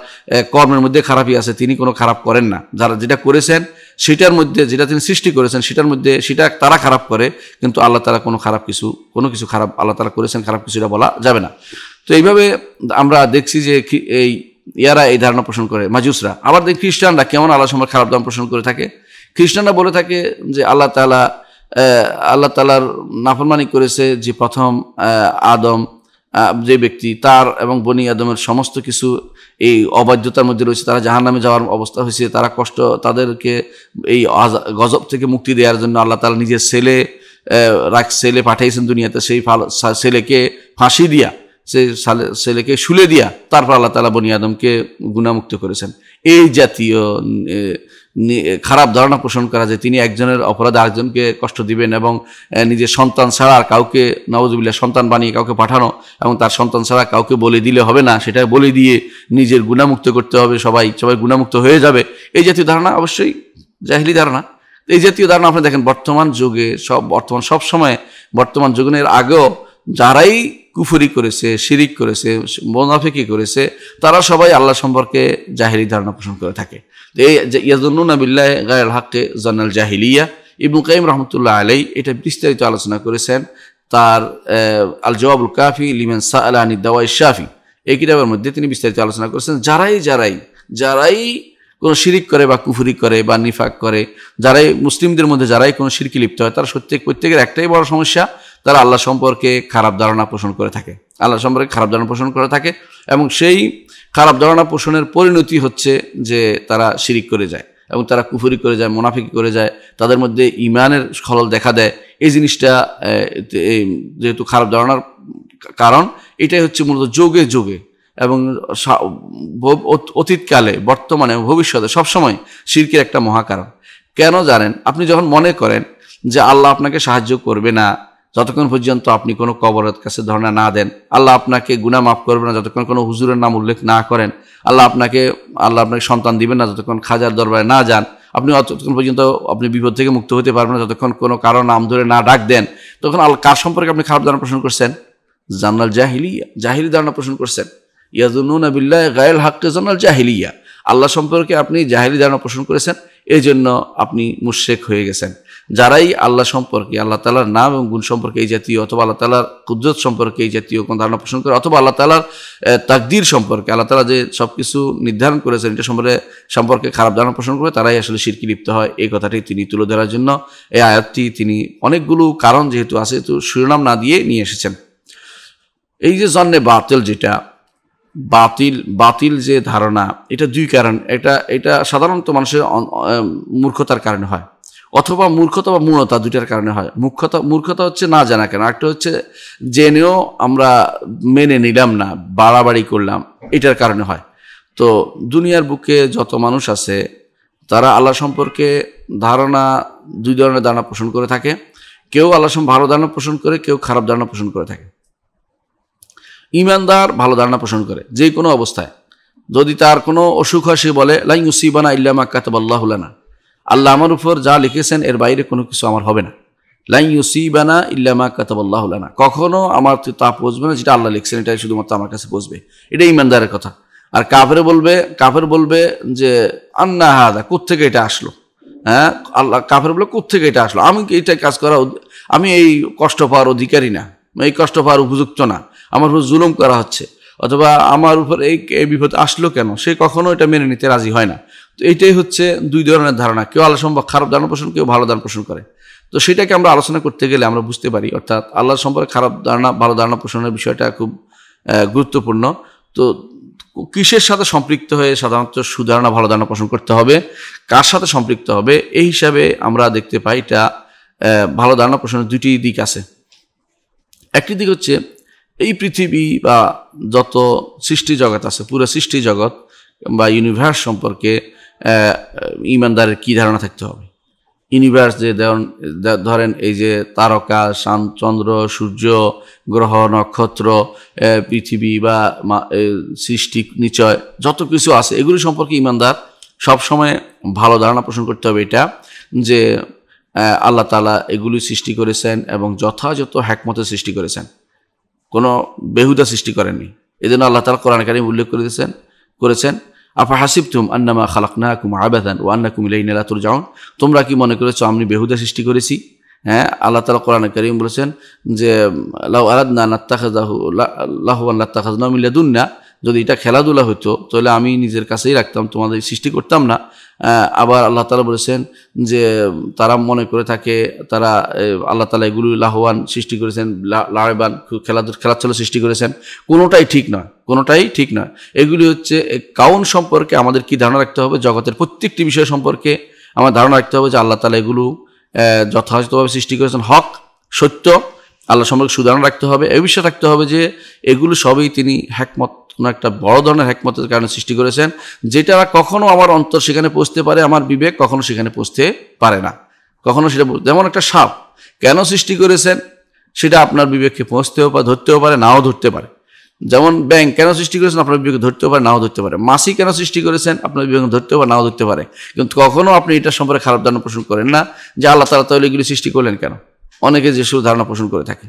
কর্মের মধ্যে খারাপই আছে তিনি কোনো খারাপ করেন না যারা যেটা করেছেন সেটার মধ্যে যেটা তিনি সৃষ্টি করেছেন সেটার মধ্যে সেটা তারা খারাপ করে কিন্তু আল্লাহ তালা কোনো খারাপ কিছু কোনো কিছু খারাপ আল্লাহ তালা করেছেন খারাপ কিছু এটা বলা যাবে না তো এইভাবে আমরা দেখছি যে এই ইয়ারা এই ধারণা পোষণ করে মাজুসরা আবার দেখি খ্রিস্টানরা কেমন আল্লাহ সম্পর্কে খারাপ দাম পোষণ করে থাকে খ্রিস্টানরা বলে থাকে যে আল্লাহ তালা আল্লাহ তালার নাফরমানি করেছে যে প্রথম আদম যে ব্যক্তি তার এবং বনি আদমের সমস্ত কিছু এই অবাধ্যতার মধ্যে রয়েছে তারা জাহান নামে যাওয়ার অবস্থা হয়েছে তারা কষ্ট তাদেরকে এই গজব থেকে মুক্তি দেওয়ার জন্য আল্লাহ তালা নিজের ছেলে রাখ ছেলে পাঠিয়েছেন দুনিয়াতে সেই ছেলেকে ফাঁসি দিয়া সে ছেলেকে শুলে দিয়া তারপর আল্লাহ তালা বনি আদমকে গুণামুক্ত করেছেন এই জাতীয় খারাপ ধারণা পোষণ করা যে তিনি একজনের অপরাধে আরেকজনকে কষ্ট দিবেন এবং নিজের সন্তান ছাড়া আর কাউকে নওয়াজুবিল্লা সন্তান বানিয়ে কাউকে পাঠানো এবং তার সন্তান ছাড়া কাউকে বলে দিলে হবে না সেটা বলে দিয়ে নিজের গুণামুক্ত করতে হবে সবাই সবাই গুণামুক্ত হয়ে যাবে এই জাতীয় ধারণা অবশ্যই জাহিলি ধারণা এই জাতীয় ধারণা আপনি দেখেন বর্তমান যুগে সব বর্তমান সব সময় বর্তমান যুগের আগেও যারাই কুফুরি করেছে শিরিক করেছে মোনাফিকি করেছে তারা সবাই আল্লাহ সম্পর্কে জাহিলি ধারণা পোষণ করে থাকে তো এই ইয়াজনুন আবিল্লাহ গায়াল হাক্কে জনাল জাহিলিয়া ইবনু কাইম রহমতুল্লাহ আলাই এটা বিস্তারিত আলোচনা করেছেন তার আল জওয়াবুল কাফি লিমেন সা আনি দাওয়াই শাফি এই কিতাবের মধ্যে তিনি বিস্তারিত আলোচনা করেছেন যারাই যারাই যারাই কোনো শিরিক করে বা কুফুরি করে বা নিফাক করে যারাই মুসলিমদের মধ্যে যারাই কোনো শিরকি লিপ্ত হয় তারা সত্যি প্রত্যেকের একটাই বড় সমস্যা তারা আল্লাহ সম্পর্কে খারাপ ধারণা পোষণ করে থাকে আল্লাহ সম্পর্কে খারাপ ধারণা পোষণ করে থাকে এবং সেই খারাপ ধারণা পোষণের পরিণতি হচ্ছে যে তারা শিরিক করে যায় এবং তারা কুফুরি করে যায় মোনাফিকি করে যায় তাদের মধ্যে ইমানের খলল দেখা দেয় এই জিনিসটা যেহেতু খারাপ ধারণার কারণ এটাই হচ্ছে মূলত যোগে যোগে এবং অতীতকালে বর্তমানে ভবিষ্যতে সবসময় শিরকের একটা মহাকারণ কেন জানেন আপনি যখন মনে করেন যে আল্লাহ আপনাকে সাহায্য করবে না যতক্ষণ পর্যন্ত আপনি কোনো কবরের কাছে ধর্ণা না দেন আল্লাহ আপনাকে গুণা মাফ করবে না যতক্ষণ কোনো হুজুরের নাম উল্লেখ না করেন আল্লাহ আপনাকে আল্লাহ আপনাকে সন্তান দিবেন না যতক্ষণ খাজার দরবারে না যান আপনি অতক্ষণ পর্যন্ত আপনি বিপদ থেকে মুক্ত হতে পারবেন না যতক্ষণ কোনো কারো নাম ধরে না ডাক দেন তখন আল্লাহ কার সম্পর্কে আপনি খারাপ ধারণা পোষণ করছেন জান্নাল জাহিলিয়া জাহিলি ধারণা পোষণ করছেন ইয়াজুন বিল্লাহ গায়েল হাক্কে জান্নাল জাহিলিয়া আল্লাহ সম্পর্কে আপনি জাহিলি ধারণা পোষণ করেছেন এই জন্য আপনি মুশেক হয়ে গেছেন যারাই আল্লাহ সম্পর্কে আল্লাহ তালার নাম এবং গুণ সম্পর্কে এই জাতীয় অথবা আল্লাহ তালার কুদরত সম্পর্কে এই জাতীয় কোনো ধারণা পোষণ করে অথবা আল্লাহ তালার তাকদির সম্পর্কে আল্লাহ তালা যে সব কিছু নির্ধারণ করেছেন এটা সম্পর্কে সম্পর্কে খারাপ ধারণা পোষণ করে তারাই আসলে শিরকি লিপ্ত হয় এই কথাটি তিনি তুলে ধরার জন্য এই আয়াতটি তিনি অনেকগুলো কারণ যেহেতু আছে তো শিরোনাম না দিয়ে নিয়ে এসেছেন এই যে জন্মে বাতিল যেটা বাতিল বাতিল যে ধারণা এটা দুই কারণ এটা এটা সাধারণত মানুষের মূর্খতার কারণে হয় অথবা মূর্খতা বা মূলতা দুইটার কারণে হয় মূর্খতা মূর্খতা হচ্ছে না জানা কেন একটা হচ্ছে জেনেও আমরা মেনে নিলাম না বাড়াবাড়ি করলাম এটার কারণে হয় তো দুনিয়ার বুকে যত মানুষ আছে তারা আল্লাহ সম্পর্কে ধারণা দুই ধরনের ধারণা পোষণ করে থাকে কেউ আল্লাহ সম ভালো ধারণা পোষণ করে কেউ খারাপ ধারণা পোষণ করে থাকে ইমানদার ভালো ধারণা পোষণ করে যে কোনো অবস্থায় যদি তার কোনো অসুখ হয় সে বলে লাইং ইল্লা ইল্লামা না আল্লাহ আমার উপর যা লিখেছেন এর বাইরে কোনো কিছু আমার হবে না লাইন ইউসিবানা ইল্লামা না কখনো আমার তা পৌঁছবে না যেটা আল্লাহ লিখছেন এটাই শুধুমাত্র আমার কাছে পৌঁছবে এটা ইমানদারের কথা আর কাফের বলবে কাফের বলবে যে আন্না হাদা থেকে এটা আসলো হ্যাঁ আল্লাহ কাফের বলবে থেকে এটা আসলো আমি এটা কাজ করা আমি এই কষ্ট পাওয়ার অধিকারী না এই কষ্ট পাওয়ার উপযুক্ত না আমার উপর জুলুম করা হচ্ছে অথবা আমার উপর এই বিপদ আসলো কেন সে কখনো এটা মেনে নিতে রাজি হয় না তো এইটাই হচ্ছে দুই ধরনের ধারণা কেউ আল্লাহ সম্পর্কে খারাপ ধারণা পোষণ কেউ ভালো ধারণা পোষণ করে তো সেটাকে আমরা আলোচনা করতে গেলে আমরা বুঝতে পারি অর্থাৎ আল্লাহ সম্পর্কে খারাপ ধারণা ভালো ধারণা পোষণের বিষয়টা খুব গুরুত্বপূর্ণ তো কিসের সাথে সম্পৃক্ত হয়ে সাধারণত সুধারণা ভালো ধারণা পোষণ করতে হবে কার সাথে সম্পৃক্ত হবে এই হিসাবে আমরা দেখতে পাই এটা ভালো ধারণা পোষণের দুটি দিক আছে একটি দিক হচ্ছে এই পৃথিবী বা যত সৃষ্টি জগৎ আছে পুরো সৃষ্টি জগৎ বা ইউনিভার্স সম্পর্কে ইমানদারের কি ধারণা থাকতে হবে ইউনিভার্স যে ধরেন এই যে তারকা শান চন্দ্র সূর্য গ্রহ নক্ষত্র পৃথিবী বা সৃষ্টি নিচয় যত কিছু আছে এগুলি সম্পর্কে ইমানদার সবসময় ভালো ধারণা পোষণ করতে হবে এটা যে আল্লাহ তালা এগুলি সৃষ্টি করেছেন এবং যথাযথ হ্যাকমতে সৃষ্টি করেছেন কোনো বেহুদা সৃষ্টি করেননি এজন্য আল্লাহ তালা কোরআনকারী উল্লেখ করে দিয়েছেন করেছেন আফা হাসিবতুম আন্নামা খালাকনাকুম আবেদান ও আন্নাকুম ইলাইনা লা তুরজাউন তোমরা কি মনে করেছো আমি বেহুদা সৃষ্টি করেছি হ্যাঁ আল্লাহ তালা কোরআন করিম বলেছেন যে লাউ আলাদনা না লাহু আল্লাহ দুন না যদি এটা খেলাধুলা হতো তাহলে আমি নিজের কাছেই রাখতাম তোমাদের সৃষ্টি করতাম না আবার আল্লাহ তালা বলেছেন যে তারা মনে করে থাকে তারা আল্লাহ তালা এগুলো লাহবান সৃষ্টি করেছেন লাহবান খেলাধুলা খেলাচ্ছলা সৃষ্টি করেছেন কোনোটাই ঠিক নয় কোনোটাই ঠিক নয় এগুলি হচ্ছে কাউন সম্পর্কে আমাদের কি ধারণা রাখতে হবে জগতের প্রত্যেকটি বিষয় সম্পর্কে আমার ধারণা রাখতে হবে যে আল্লাহ তালা এগুলো যথাযথভাবে সৃষ্টি করেছেন হক সত্য আল্লাহ সম্পর্কে সুধারণ রাখতে হবে এই বিষয়ে রাখতে হবে যে এগুলো সবই তিনি হ্যাকমত কোনো একটা বড় ধরনের হ্যাকমতের কারণে সৃষ্টি করেছেন যেটা কখনো আমার অন্তর সেখানে পৌঁছতে পারে আমার বিবেক কখনো সেখানে পৌঁছতে পারে না কখনো সেটা যেমন একটা সাপ কেন সৃষ্টি করেছেন সেটা আপনার বিবেককে পৌঁছতেও বা ধরতেও পারে নাও ধরতে পারে যেমন ব্যাংক কেন সৃষ্টি করেছেন আপনার বিবেক ধরতেও পারে নাও ধরতে পারে মাসি কেন সৃষ্টি করেছেন আপনার বিবেক ধরতেও পারে নাও ধরতে পারে কিন্তু কখনো আপনি এটা সম্পর্কে খারাপ ধারণা পোষণ করেন না যে আল্লাহ তালা তাহলে এগুলি সৃষ্টি করলেন কেন অনেকে যেসব ধারণা পোষণ করে থাকে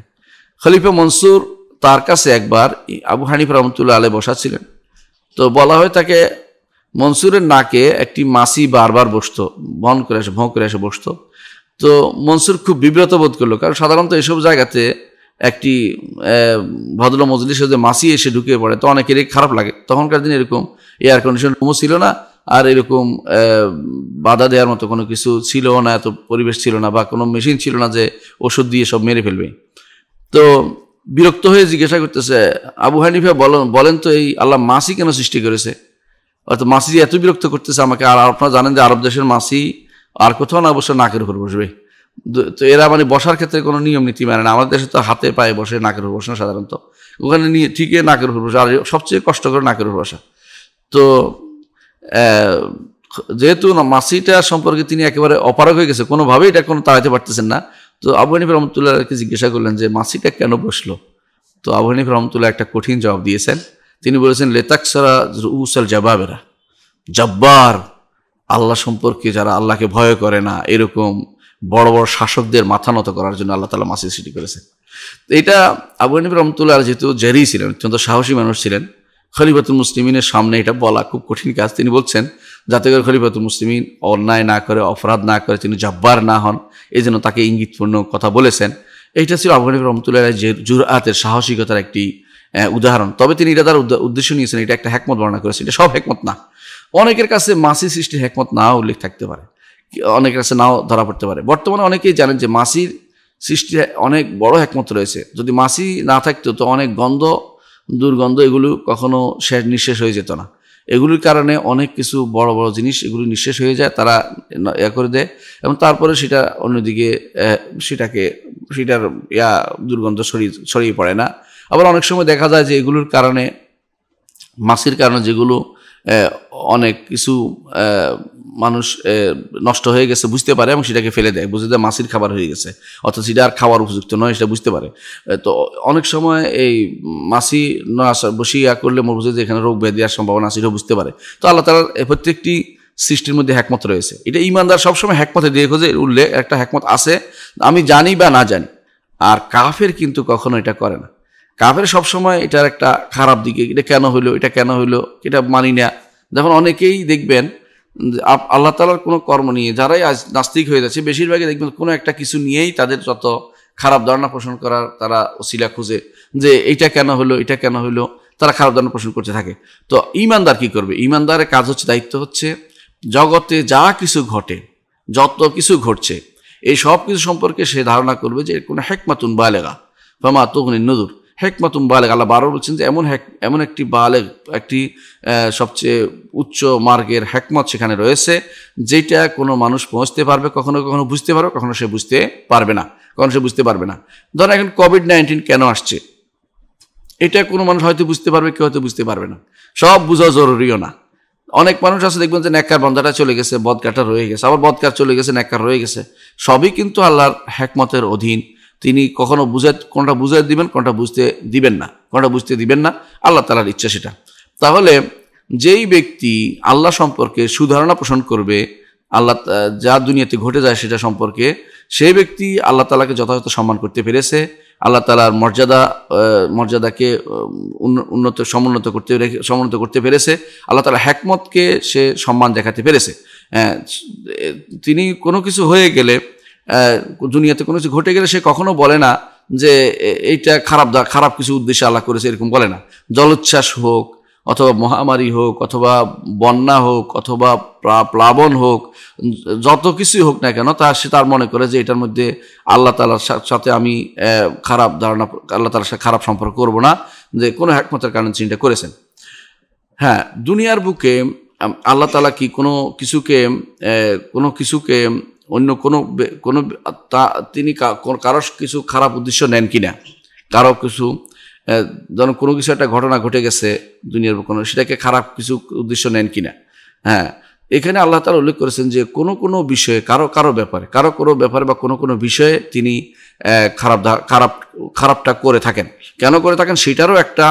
খলিফা মনসুর তার কাছে একবার আবু হানিফ রহমতুল্লাহ আলে বসা ছিলেন তো বলা হয় তাকে মনসুরের নাকে একটি মাসি বারবার বসতো বন করে এসে ভোঁ করে এসে বসত তো মনসুর খুব বিব্রত বোধ করলো কারণ সাধারণত এসব জায়গাতে একটি ভদ্র মজলিসে যে মাসি এসে ঢুকে পড়ে তো অনেকেরই খারাপ লাগে তখনকার দিন এরকম এয়ার কন্ডিশন রুমও ছিল না আর এরকম বাধা দেওয়ার মতো কোনো কিছু ছিল না এত পরিবেশ ছিল না বা কোনো মেশিন ছিল না যে ওষুধ দিয়ে সব মেরে ফেলবে তো বিরক্ত হয়ে জিজ্ঞাসা করতেছে আবু হানিফা বলেন বলেন তো এই আল্লাহ মাসি কেন সৃষ্টি করেছে অর্থাৎ মাসি এত বিরক্ত করতেছে আমাকে আর আপনারা জানেন যে আরব দেশের মাসি আর কোথাও না অবশ্য নাকের উপর বসবে তো এরা মানে বসার ক্ষেত্রে কোনো নিয়ম নীতি মানে না আমাদের দেশে তো হাতে পায়ে বসে নাকের উপর বসে সাধারণত ওখানে নিয়ে ঠিকই নাকের উপর বসে আর সবচেয়ে কষ্ট করে নাকের উপর বসা তো যেহেতু মাসিটা সম্পর্কে তিনি একেবারে অপারক হয়ে গেছে কোনোভাবেই এটা কোনো তাড়াতে পারতেছেন না তো আবু হানিফ রহমতুল্লাহকে জিজ্ঞাসা করলেন যে মাসিটা কেন বসলো তো আবু হানিফ রহমতুল্লাহ একটা কঠিন জবাব দিয়েছেন তিনি বলেছেন লেতাকসারা উসাল জাবাবেরা জব্বার আল্লাহ সম্পর্কে যারা আল্লাহকে ভয় করে না এরকম বড় বড় শাসকদের মাথা নত করার জন্য আল্লাহ তালা মাসি সৃষ্টি করেছে এটা আবু হানিফ রহমতুল্লাহ যেহেতু জেরি ছিলেন অত্যন্ত সাহসী মানুষ ছিলেন খলিফাতুল মুসলিমিনের সামনে এটা বলা খুব কঠিন কাজ তিনি বলছেন যাতে করে খলিফাতুল মুসলিমিন অন্যায় না করে অপরাধ না করে তিনি জব্বার না হন এই জন্য তাকে ইঙ্গিতপূর্ণ কথা বলেছেন এইটা ছিল আফগানিফ রহমতুল্লাহ যে জুরআতের সাহসিকতার একটি উদাহরণ তবে তিনি এটা তার উদ্দেশ্য নিয়েছেন এটা একটা হ্যাকমত বর্ণনা করেছেন এটা সব হ্যাকমত না অনেকের কাছে মাসি সৃষ্টির হ্যাকমত না উল্লেখ থাকতে পারে অনেকের কাছে নাও ধরা পড়তে পারে বর্তমানে অনেকেই জানেন যে মাসির সৃষ্টি অনেক বড় একমত রয়েছে যদি মাসি না থাকতো তো অনেক গন্ধ দুর্গন্ধ এগুলো কখনো শেষ নিঃশেষ হয়ে যেত না এগুলির কারণে অনেক কিছু বড় বড় জিনিস এগুলি নিঃশেষ হয়ে যায় তারা এ ইয়ে করে দেয় এবং তারপরে সেটা অন্যদিকে সেটাকে সেটার ইয়া দুর্গন্ধ ছড়িয়ে ছড়িয়ে পড়ে না আবার অনেক সময় দেখা যায় যে এগুলোর কারণে মাছির কারণে যেগুলো অনেক কিছু মানুষ নষ্ট হয়ে গেছে বুঝতে পারে এবং সেটাকে ফেলে দেয় বুঝতে দেয় মাছির খাবার হয়ে গেছে অর্থাৎ সেটা আর খাওয়ার উপযুক্ত নয় সেটা বুঝতে পারে তো অনেক সময় এই মাছি না আসা বসিয়া করলে মনে বুঝে যে এখানে রোগ ব্যাধি আর সম্ভাবনা আছে সেটা বুঝতে পারে তো আল্লাহ তালার প্রত্যেকটি সৃষ্টির মধ্যে হ্যাকমত রয়েছে এটা ইমানদার সবসময় হ্যাকমতে দিয়ে খোঁজে উল্লেখ একটা হ্যাকমত আছে আমি জানি বা না জানি আর কাফের কিন্তু কখনো এটা করে না কাফের সবসময় এটার একটা খারাপ দিকে এটা কেন হইলো এটা কেন হইলো এটা মানি না যখন অনেকেই দেখবেন আল্লাহ তালার কোনো কর্ম নিয়ে যারাই আজ নাস্তিক হয়ে যাচ্ছে বেশিরভাগই দেখবেন কোনো একটা কিছু নিয়েই তাদের যত খারাপ ধারণা পোষণ করার তারা ওসিলা খুঁজে যে এটা কেন হলো এটা কেন হলো তারা খারাপ ধারণা পোষণ করতে থাকে তো ইমানদার কি করবে ইমানদারের কাজ হচ্ছে দায়িত্ব হচ্ছে জগতে যা কিছু ঘটে যত কিছু ঘটছে এই সব কিছু সম্পর্কে সে ধারণা করবে যে কোনো হেকমাতুন বালেগা মা তহনিন নদুর হেকমাতুম বালেক আল্লাহ বারবার বলছেন যে এমন হ্যাক এমন একটি বালেক একটি সবচেয়ে উচ্চ মার্গের হেকমত সেখানে রয়েছে যেটা কোনো মানুষ পৌঁছতে পারবে কখনো কখনো বুঝতে পারবে কখনো সে বুঝতে পারবে না কখনো সে বুঝতে পারবে না ধরো এখন কোভিড নাইন্টিন কেন আসছে এটা কোনো মানুষ হয়তো বুঝতে পারবে কেউ হয়তো বুঝতে পারবে না সব বোঝা জরুরিও না অনেক মানুষ আছে দেখবেন যে ন্যাক্কার বন্ধাটা চলে গেছে বদকাটা রয়ে গেছে আবার বদকার চলে গেছে ন্যাক্কার রয়ে গেছে সবই কিন্তু আল্লাহর হেকমতের অধীন তিনি কখনো বুঝে কোনটা বুঝে দিবেন কোনটা বুঝতে দিবেন না কোনটা বুঝতে দিবেন না আল্লাহ তালার ইচ্ছা সেটা তাহলে যেই ব্যক্তি আল্লাহ সম্পর্কে সুধারণা পোষণ করবে আল্লাহ যা দুনিয়াতে ঘটে যায় সেটা সম্পর্কে সেই ব্যক্তি আল্লাহ তালাকে যথাযথ সম্মান করতে পেরেছে আল্লাহ তালার মর্যাদা মর্যাদাকে উন্নত সমুন্নত করতে সমুন্নত করতে পেরেছে আল্লাহ তালা হ্যাকমতকে সে সম্মান দেখাতে পেরেছে হ্যাঁ, তিনি কোনো কিছু হয়ে গেলে দুনিয়াতে কোনো কিছু ঘটে গেলে সে কখনো বলে না যে এইটা খারাপ খারাপ কিছু উদ্দেশ্যে আল্লাহ করেছে এরকম বলে না জলোচ্ছ্বাস হোক অথবা মহামারী হোক অথবা বন্যা হোক অথবা প্লাবন হোক যত কিছুই হোক না কেন তা সে তার মনে করে যে এটার মধ্যে আল্লাহ তালার সাথে আমি খারাপ ধারণা আল্লাহ তালার সাথে খারাপ সম্পর্ক করব না যে কোনো একমাত্রের কারণে চিন্তা করেছেন হ্যাঁ দুনিয়ার বুকে আল্লাহ তালা কি কোনো কিছুকে কোনো কিছুকে অন্য কোনো কোনো তা তিনি কারো কিছু খারাপ উদ্দেশ্য নেন কি না কারো কিছু যেন কোনো কিছু একটা ঘটনা ঘটে গেছে দুনিয়ার কোনো সেটাকে খারাপ কিছু উদ্দেশ্য নেন কি না হ্যাঁ এখানে আল্লাহ তালা উল্লেখ করেছেন যে কোনো কোনো বিষয়ে কারো কারো ব্যাপারে কারো কোনো ব্যাপারে বা কোনো কোনো বিষয়ে তিনি খারাপ খারাপ খারাপটা করে থাকেন কেন করে থাকেন সেটারও একটা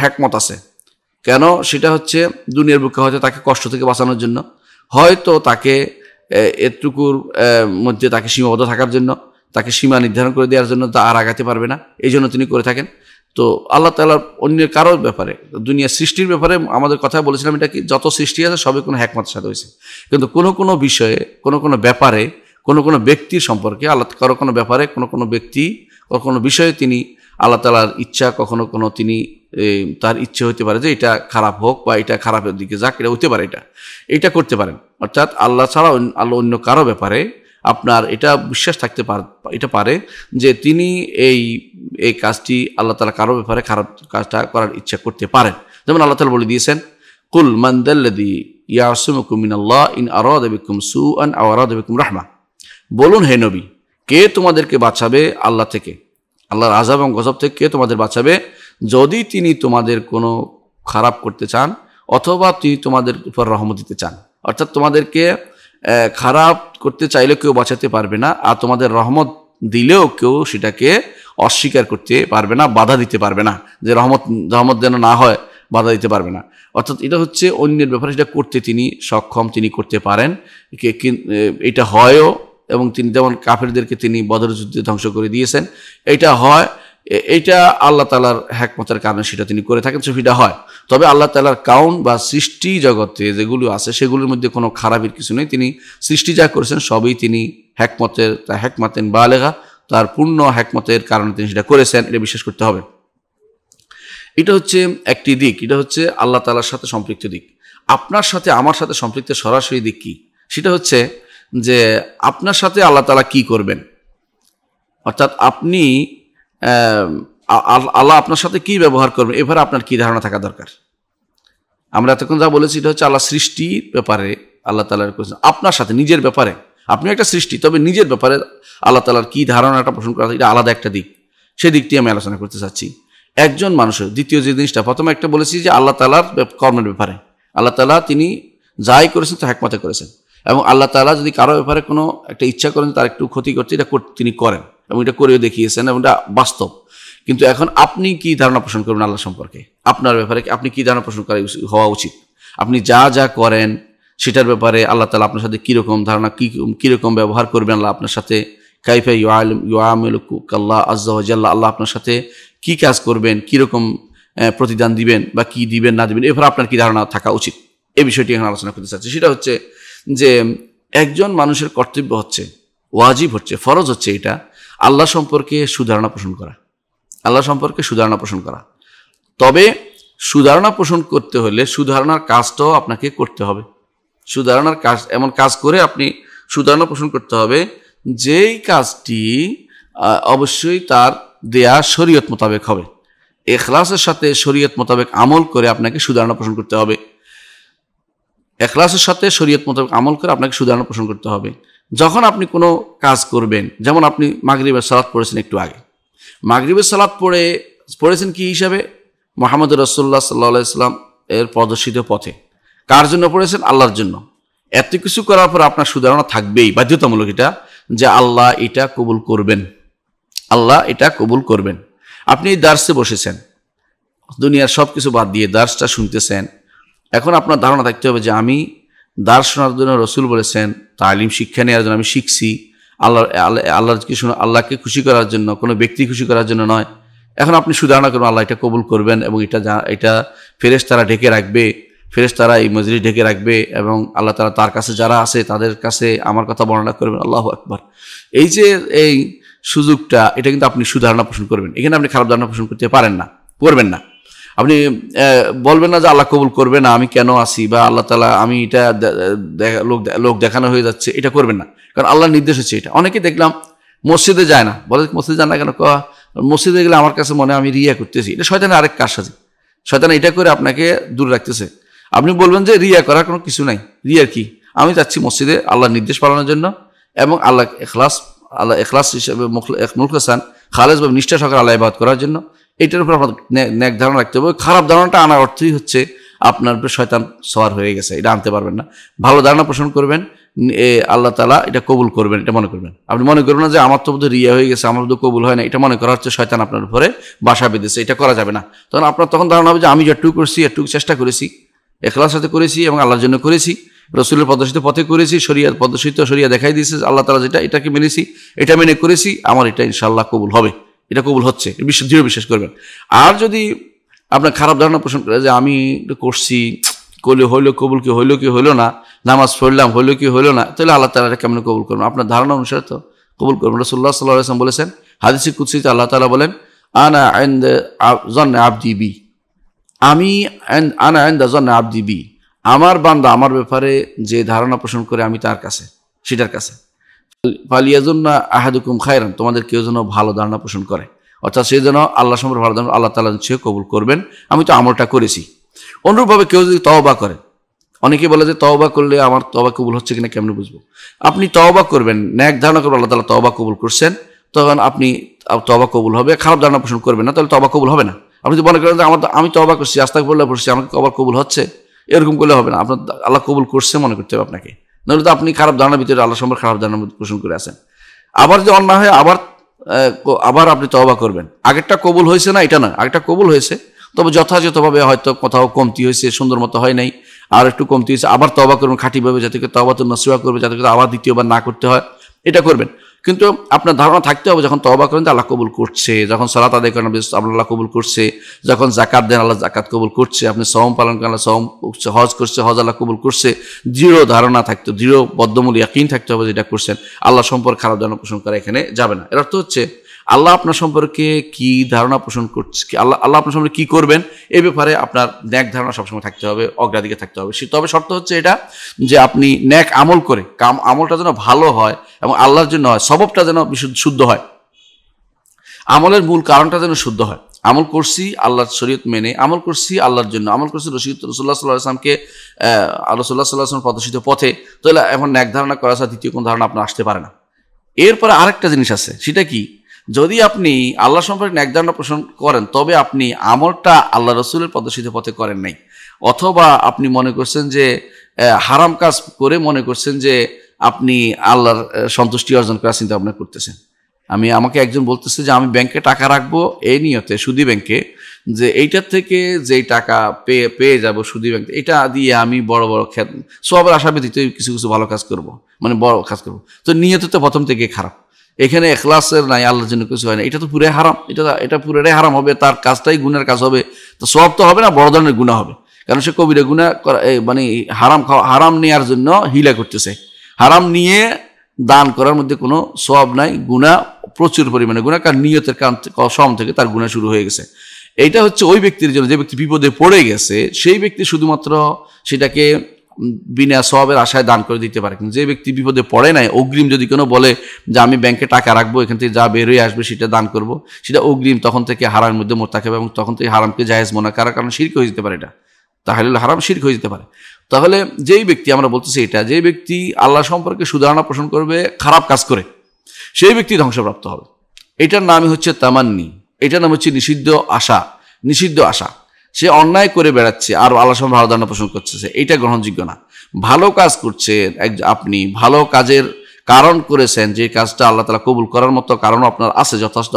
হ্যাকমত আছে কেন সেটা হচ্ছে দুনিয়ার বুকে হয়তো তাকে কষ্ট থেকে বাঁচানোর জন্য হয়তো তাকে এতটুকুর মধ্যে তাকে সীমাবদ্ধ থাকার জন্য তাকে সীমা নির্ধারণ করে দেওয়ার জন্য তা আর আগাতে পারবে না এই জন্য তিনি করে থাকেন তো আল্লাহ তালার অন্যের কারোর ব্যাপারে দুনিয়া সৃষ্টির ব্যাপারে আমাদের কথা বলেছিলাম এটা কি যত সৃষ্টি আছে সবে কোনো হ্যাকমতের সাথে হয়েছে কিন্তু কোনো কোনো বিষয়ে কোনো কোনো ব্যাপারে কোনো কোনো ব্যক্তির সম্পর্কে আল্লাহ কারো কোনো ব্যাপারে কোনো কোনো ব্যক্তি কোনো কোনো বিষয়ে তিনি আল্লাহ তালার ইচ্ছা কখনো কোনো তিনি তার ইচ্ছে হতে পারে যে এটা খারাপ হোক বা এটা খারাপের দিকে যাক এটা হতে পারে এটা এটা করতে পারেন অর্থাৎ আল্লাহ ছাড়া আল্লাহ অন্য কারো ব্যাপারে আপনার এটা বিশ্বাস থাকতে পার এটা পারে যে তিনি এই এই কাজটি আল্লাহ তালা কারো ব্যাপারে খারাপ কাজটা করার ইচ্ছা করতে পারেন যেমন আল্লাহ তালা বলে দিয়েছেন কুল মান্দাল্লাদি ইয়াসুমকুম মিনাল্লাহ ইন আরবিকুম সু আন আওয়ারাদ রাহমা বলুন হে নবী কে তোমাদেরকে বাঁচাবে আল্লাহ থেকে আল্লাহর আজাব এবং গজব থেকে কে তোমাদের বাঁচাবে যদি তিনি তোমাদের কোনো খারাপ করতে চান অথবা তিনি তোমাদের উপর রহমত দিতে চান অর্থাৎ তোমাদেরকে খারাপ করতে চাইলে কেউ বাঁচাতে পারবে না আর তোমাদের রহমত দিলেও কেউ সেটাকে অস্বীকার করতে পারবে না বাধা দিতে পারবে না যে রহমত রহমত যেন না হয় বাধা দিতে পারবে না অর্থাৎ এটা হচ্ছে অন্যের ব্যাপারে সেটা করতে তিনি সক্ষম তিনি করতে পারেন এটা হয়ও এবং তিনি যেমন কাফেরদেরকে তিনি বদরযুদ্ধে ধ্বংস করে দিয়েছেন এটা হয় এইটা আল্লাহ তালার হ্যাকমতের কারণে সেটা তিনি করে থাকেন সুফিটা হয় তবে আল্লাহ তালার কাউন বা সৃষ্টি জগতে যেগুলো আছে সেগুলোর মধ্যে কোনো খারাপের কিছু নেই তিনি সৃষ্টি যা করেছেন সবই তিনি হ্যাকমতের তা হ্যাকমাতেন বা লেখা তার পূর্ণ হ্যাকমতের কারণে তিনি সেটা করেছেন এটা বিশ্বাস করতে হবে এটা হচ্ছে একটি দিক এটা হচ্ছে আল্লাহ তালার সাথে সম্পৃক্ত দিক আপনার সাথে আমার সাথে সম্পৃক্ত সরাসরি দিক কী সেটা হচ্ছে যে আপনার সাথে আল্লাহ তালা কি করবেন অর্থাৎ আপনি আল্লাহ আপনার সাথে কি ব্যবহার করবেন এবারে আপনার কি ধারণা থাকা দরকার আমরা এতক্ষণ যা বলেছি এটা হচ্ছে আল্লাহ সৃষ্টির ব্যাপারে আল্লাহ তালার কোশ্চেন আপনার সাথে নিজের ব্যাপারে আপনি একটা সৃষ্টি তবে নিজের ব্যাপারে আল্লাহ তালার কী ধারণাটা পোষণ করা এটা আলাদা একটা দিক সেই দিকটি আমি আলোচনা করতে চাচ্ছি একজন মানুষের দ্বিতীয় যে জিনিসটা প্রথমে একটা বলেছি যে আল্লাহ তালার কর্মের ব্যাপারে আল্লাহ তালা তিনি যাই করেছেন তা একমতে করেছেন এবং আল্লাহ তালা যদি কারো ব্যাপারে কোনো একটা ইচ্ছা করেন তার একটু ক্ষতি করতে এটা তিনি করেন এবং এটা করেও দেখিয়েছেন এবং এটা বাস্তব কিন্তু এখন আপনি কি ধারণা পোষণ করবেন আল্লাহ সম্পর্কে আপনার ব্যাপারে আপনি কি ধারণা পোষণ করা হওয়া উচিত আপনি যা যা করেন সেটার ব্যাপারে আল্লাহ তালা আপনার সাথে কীরকম ধারণা কী কীরকম ব্যবহার করবেন আল্লাহ আপনার সাথে কাইফা ইউআলম ইউআমুক আল্লাহ আজ্জাল্লাহ আল্লাহ আপনার সাথে কি কাজ করবেন কীরকম প্রতিদান দিবেন বা কি দিবেন না দিবেন এরপর আপনার কি ধারণা থাকা উচিত এই বিষয়টি এখন আলোচনা করতে চাচ্ছি সেটা হচ্ছে যে একজন মানুষের কর্তব্য হচ্ছে ওয়াজিব হচ্ছে ফরজ হচ্ছে এটা আল্লাহ সম্পর্কে সুধারণা পোষণ করা আল্লাহ সম্পর্কে সুধারণা পোষণ করা তবে সুধারণা পোষণ করতে হলে সুধারণার কাজটাও আপনাকে করতে হবে সুধারণার কাজ এমন কাজ করে আপনি সুধারণা পোষণ করতে হবে যেই কাজটি অবশ্যই তার দেয়া শরীয়ত মোতাবেক হবে এখলাসের সাথে শরীয়ত মোতাবেক আমল করে আপনাকে সুধারণা পোষণ করতে হবে এখলাসের সাথে শরীয়ত মোতাবেক আমল করে আপনাকে সুধারণা পোষণ করতে হবে যখন আপনি কোনো কাজ করবেন যেমন আপনি মাগরীবের সালাদ পড়েছেন একটু আগে মাগরীবের সালাদ পড়ে পড়েছেন কি হিসাবে মোহাম্মদ রসোল্লা সাল্লা সাল্লাম এর প্রদর্শিত পথে কার জন্য পড়েছেন আল্লাহর জন্য এত কিছু করার পর আপনার সুধারণা থাকবেই বাধ্যতামূলক এটা যে আল্লাহ এটা কবুল করবেন আল্লাহ এটা কবুল করবেন আপনি এই দার্সে বসেছেন দুনিয়ার সব কিছু বাদ দিয়ে দার্সটা শুনতেছেন এখন আপনার ধারণা থাকতে হবে যে আমি দার শোনার জন্য রসুল বলেছেন তালিম শিক্ষা নেওয়ার জন্য আমি শিখছি আল্লাহ আল্লাহকে শোনা আল্লাহকে খুশি করার জন্য কোনো ব্যক্তি খুশি করার জন্য নয় এখন আপনি সুধারণা করুন আল্লাহ এটা কবুল করবেন এবং এটা যা এটা ফেরেস তারা ঢেকে রাখবে ফেরেস তারা এই মজরি ঢেকে রাখবে এবং আল্লাহ তারা তার কাছে যারা আছে তাদের কাছে আমার কথা বর্ণনা করবেন আল্লাহ একবার এই যে এই সুযোগটা এটা কিন্তু আপনি সুধারণা পোষণ করবেন এখানে আপনি খারাপ ধারণা পোষণ করতে পারেন না করবেন না আপনি বলবেন না যে আল্লাহ কবুল করবে না আমি কেন আসি বা আল্লাহ তালা আমি এটা লোক লোক দেখানো হয়ে যাচ্ছে এটা করবেন না কারণ আল্লাহর নির্দেশ হচ্ছে এটা অনেকে দেখলাম মসজিদে যায় না বলে মসজিদে যায় না কেন কয়া মসজিদে গেলে আমার কাছে মনে আমি রিয়া করতেছি এটা শয়তানের আরেক কাজ আছে শয়তান এটা করে আপনাকে দূর রাখতেছে আপনি বলবেন যে রিয়া করার কোনো কিছু নাই রিয়ার কি আমি যাচ্ছি মসজিদে আল্লাহর নির্দেশ পালনের জন্য এবং আল্লাহ এখলাস আল্লাহ এখলাস হিসেবে মুখলাসান খালেজ বা নিষ্ঠা সকাল আল্লাহ করার জন্য এটার উপর আপনার ন্যাক ধারণা রাখতে হবে খারাপ ধারণাটা আনার অর্থই হচ্ছে আপনার উপরে শয়তান সওয়ার হয়ে গেছে এটা আনতে পারবেন না ভালো ধারণা পোষণ করবেন আল্লাহ তালা এটা কবুল করবেন এটা মনে করবেন আপনি মনে করবেন না যে আমার তো বোধ রিয়া হয়ে গেছে আমার তো কবুল হয় না এটা মনে করা হচ্ছে শয়তান আপনার উপরে বাসা বেঁধেছে এটা করা যাবে না তখন আপনার তখন ধারণা হবে যে আমি যেটুকু করছি এটুকু চেষ্টা করেছি এখলার সাথে করেছি এবং আল্লাহর জন্য করেছি রসুলের প্রদর্শিত পথে করেছি সরিয়া প্রদর্শিত সরিয়া দেখাই দিয়েছে আল্লাহ তালা যেটা এটাকে মেনেছি এটা মেনে করেছি আমার এটা ইনশাল্লাহ কবুল হবে এটা কবুল হচ্ছে বিশ্বাস দৃঢ় বিশ্বাস করবেন আর যদি আপনার খারাপ ধারণা পোষণ করে যে আমি করছি করলে হইলো কবুল কি হইলো কি হইলো না নামাজ পড়লাম হইলো কি হইলো না তাহলে আল্লাহ তালা কেমন কবুল করবেন আপনার ধারণা অনুসারে তো কবুল করবেন রসুল্লাহ সাল্লাহ আসলাম বলেছেন হাদিসি কুৎসিতে আল্লাহ তালা বলেন আনা আইন জন্নে আবদি বি আমি আনা আইন দা আবদি বি আমার বান্দা আমার ব্যাপারে যে ধারণা পোষণ করে আমি তার কাছে সেটার কাছে ফালিয়াজুন্না আহাদুকুম খায়রান তোমাদের কেউ যেন ভালো ধারণা পোষণ করে অর্থাৎ সে যেন আল্লাহ সম্পর্কে ভালো ধারণা আল্লাহ তালা সে কবুল করবেন আমি তো আমলটা করেছি অনুরূপভাবে কেউ যদি তওবা করে অনেকে বলে যে তওবা করলে আমার তবা কবুল হচ্ছে কিনা কেমনি বুঝবো আপনি তওবা করবেন ন্যাক ধারণা করবেন আল্লাহ তালা তবা কবুল করছেন তখন আপনি তবা কবুল হবে খারাপ ধারণা পোষণ করবেন না তাহলে তবা কবুল হবে না আপনি যদি মনে করেন যে আমার আমি তবা করছি আস্তা করলে পড়ছি আমাকে কবার কবুল হচ্ছে এরকম করলে হবে না আপনার আল্লাহ কবুল করছে মনে করতে হবে আপনাকে নাহলে তো আপনি খারাপ ধারণার ভিতরে আল্লাহ সম্পর্কে খারাপ ধারণা পোষণ করে আসেন আবার যদি অন্যায় হয় আবার আবার আপনি তবা করবেন আগেরটা কবুল হয়েছে না এটা না আগেরটা কবুল হয়েছে তবে যথাযথভাবে হয়তো কোথাও কমতি হয়েছে সুন্দর মতো হয় নাই আর একটু কমতি হয়েছে আবার তবা করবেন খাঁটিভাবে যাতে তবা তো নসিবা করবে যাতে আবার দ্বিতীয়বার না করতে হয় এটা করবেন কিন্তু আপনার ধারণা থাকতে হবে যখন তবা করেন আল্লাহ কবুল করছে যখন সালাত আদায় করেন আল্লাহ কবুল করছে যখন জাকাত দেন আল্লাহ জাকাত কবুল করছে আপনি সম পালন করেন আল্লাহ সম হজ করছে হজ আল্লাহ কবুল করছে দৃঢ় ধারণা থাকতে দৃঢ় বদ্ধমূল ইয়াকিন থাকতে হবে যেটা করছেন আল্লাহ সম্পর্কে খারাপ ধারণা পোষণ করা এখানে যাবে না এর অর্থ হচ্ছে আল্লাহ আপনার সম্পর্কে কি ধারণা পোষণ করছে আল্লাহ আল্লাহ আপনার সম্পর্কে কী করবেন এ ব্যাপারে আপনার ন্যাক ধারণা সবসময় থাকতে হবে অগ্রাধিকার থাকতে হবে সে তবে শর্ত হচ্ছে এটা যে আপনি ন্যাক আমল করে কাম আমলটা যেন ভালো হয় এবং আল্লাহর জন্য হয় সববটা যেন শুদ্ধ হয় আমলের মূল কারণটা যেন শুদ্ধ হয় আমল করছি আল্লাহর শরীয়ত মেনে আমল করছি আল্লাহর জন্য আমল করছি রশিদ রসুল্লাহ সাল্লাহ আসলামকে সাল্লাহ সাল্লাহ আসলাম প্রদর্শিত পথে তাহলে এখন ন্যাক ধারণা করা ছাড়া দ্বিতীয় কোনো ধারণা আপনার আসতে পারে না এরপরে আরেকটা জিনিস আছে সেটা কি যদি আপনি আল্লাহ সম্পর্কে ন্যাকধারণা পোষণ করেন তবে আপনি আমলটা আল্লাহ রসুলের প্রদর্শিত পথে করেন নাই অথবা আপনি মনে করছেন যে হারাম কাজ করে মনে করছেন যে আপনি আল্লাহর সন্তুষ্টি অর্জন করার চিন্তা ভাবনা করতেছেন আমি আমাকে একজন বলতেছে যে আমি ব্যাংকে টাকা রাখবো এই নিয়তে সুদী ব্যাংকে যে এইটার থেকে যেই টাকা পেয়ে পেয়ে যাব সুদী ব্যাংক এটা দিয়ে আমি বড় বড় খ্যাত সবের আশা ব্যতীত কিছু কিছু ভালো কাজ করব মানে বড় কাজ করব তো নিয়ত তো প্রথম থেকে খারাপ এখানে এখলাসের নাই আল্লাহর জন্য কিছু হয় না এটা তো পুরে হারাম এটা এটা পুরে হারাম হবে তার কাজটাই গুণের কাজ হবে তো সব তো হবে না বড় ধরনের গুণা হবে কারণ সে কবিরা গুণা মানে হারাম খাওয়া হারাম নেওয়ার জন্য হিলা করতেছে হারাম নিয়ে দান করার মধ্যে কোনো সব নাই গুণা প্রচুর পরিমাণে গুণা কারণ নিয়তের সম থেকে তার গুণা শুরু হয়ে গেছে এইটা হচ্ছে ওই ব্যক্তির জন্য যে ব্যক্তি বিপদে পড়ে গেছে সেই ব্যক্তি শুধুমাত্র সেটাকে বিনা স্বভাবের আশায় দান করে দিতে পারে কিন্তু যে ব্যক্তি বিপদে পড়ে নাই অগ্রিম যদি কোনো বলে যে আমি ব্যাংকে টাকা রাখবো এখান থেকে যা বেরোয় আসবে সেটা দান করব সেটা অগ্রিম তখন থেকে হারামের মধ্যে থাকবে এবং তখন থেকে হারামকে জায়েজ মনে কারার কারণ শির্ক হয়ে যেতে পারে এটা তাহলে হারাম শির্ক হয়ে যেতে পারে তাহলে যেই ব্যক্তি আমরা বলতেছি এটা যেই ব্যক্তি আল্লাহ সম্পর্কে সুধারণা পোষণ করবে খারাপ কাজ করে সেই ব্যক্তি ধ্বংসপ্রাপ্ত হবে এটার নামই হচ্ছে তামান্নি এটার নাম হচ্ছে নিষিদ্ধ আশা নিষিদ্ধ আশা সে অন্যায় করে বেড়াচ্ছে আর আল্লাহ সব ভালো ধারণা পোষণ করছে এটা গ্রহণযোগ্য না ভালো কাজ করছে আপনি ভালো কাজের কারণ করেছেন যে কাজটা আল্লাহ তালা কবুল করার মতো কারণ আপনার আছে যথেষ্ট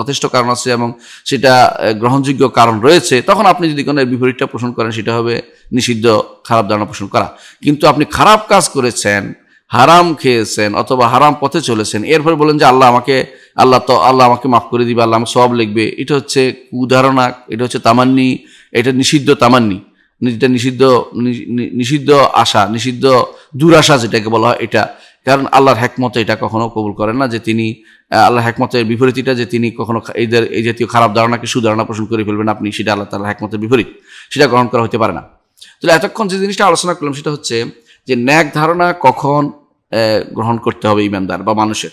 যথেষ্ট কারণ আছে এবং সেটা গ্রহণযোগ্য কারণ রয়েছে তখন আপনি যদি কোনো বিপরীতটা পোষণ করেন সেটা হবে নিষিদ্ধ খারাপ ধারণা পোষণ করা কিন্তু আপনি খারাপ কাজ করেছেন হারাম খেয়েছেন অথবা হারাম পথে চলেছেন এরপরে বলেন যে আল্লাহ আমাকে আল্লাহ তো আল্লাহ আমাকে মাফ করে দিবে আল্লাহ আমাকে সব লিখবে এটা হচ্ছে উদাহরণা এটা হচ্ছে তামান্নি এটা নিষিদ্ধ তামান্নি যেটা নিষিদ্ধ নিষিদ্ধ আশা নিষিদ্ধ দুরাশা যেটাকে বলা হয় এটা কারণ আল্লাহর হ্যাকমতে এটা কখনো কবুল করেন না যে তিনি আল্লাহ হ্যাকমতের বিপরীতিটা যে তিনি কখনো এদের এই জাতীয় খারাপ ধারণাকে সুধারণা পোষণ করে ফেলবেন আপনি সেটা আল্লাহ তাল্লাহ হ্যাকমতের বিপরীত সেটা গ্রহণ করা হতে পারে না তাহলে এতক্ষণ যে জিনিসটা আলোচনা করলাম সেটা হচ্ছে যে ন্যাক ধারণা কখন গ্রহণ করতে হবে ইমানদার বা মানুষের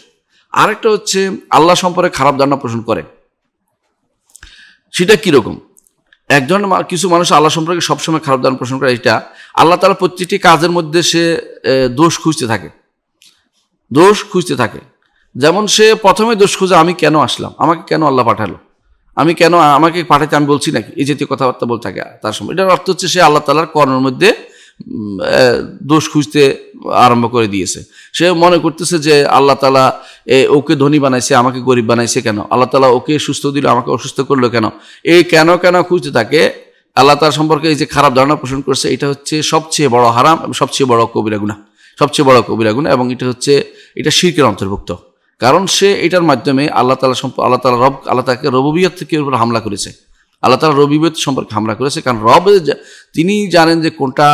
আরেকটা হচ্ছে আল্লাহ সম্পর্কে খারাপ ধারণা পোষণ করে সেটা কীরকম একজন কিছু মানুষ আল্লাহ সম্পর্কে সবসময় খারাপ ধারণ পোষণ করে এটা আল্লাহ তালা প্রতিটি কাজের মধ্যে সে দোষ খুঁজতে থাকে দোষ খুঁজতে থাকে যেমন সে প্রথমে দোষ খুঁজে আমি কেন আসলাম আমাকে কেন আল্লাহ পাঠালো আমি কেন আমাকে পাঠাতে আমি বলছি নাকি এই জাতীয় কথাবার্তা বলতে থাকে তার সময় এটার অর্থ হচ্ছে সে আল্লাহ তালার কর্মের মধ্যে দোষ খুঁজতে আরম্ভ করে দিয়েছে সে মনে করতেছে যে আল্লাহ তালা ওকে ধনী বানাইছে আমাকে গরিব বানাইছে কেন আল্লাহ তালা ওকে সুস্থ দিল আমাকে অসুস্থ করলো কেন এই কেন কেন খুঁজতে থাকে আল্লাহ তালা সম্পর্কে এই যে খারাপ ধারণা পোষণ করছে এটা হচ্ছে সবচেয়ে বড় হারাম এবং সবচেয়ে বড় কবিরাগুনা সবচেয়ে বড় কবিরাগুনা এবং এটা হচ্ছে এটা শিরকের অন্তর্ভুক্ত কারণ সে এটার মাধ্যমে আল্লাহ তালা সম্প আল্লাহ তালা রব আল্লাহ তাকে রববিয়ত থেকে উপর হামলা করেছে আল্লাহ তালা রবিবেদ সম্পর্কে হামলা করেছে কারণ রব তিনি জানেন যে কোনটা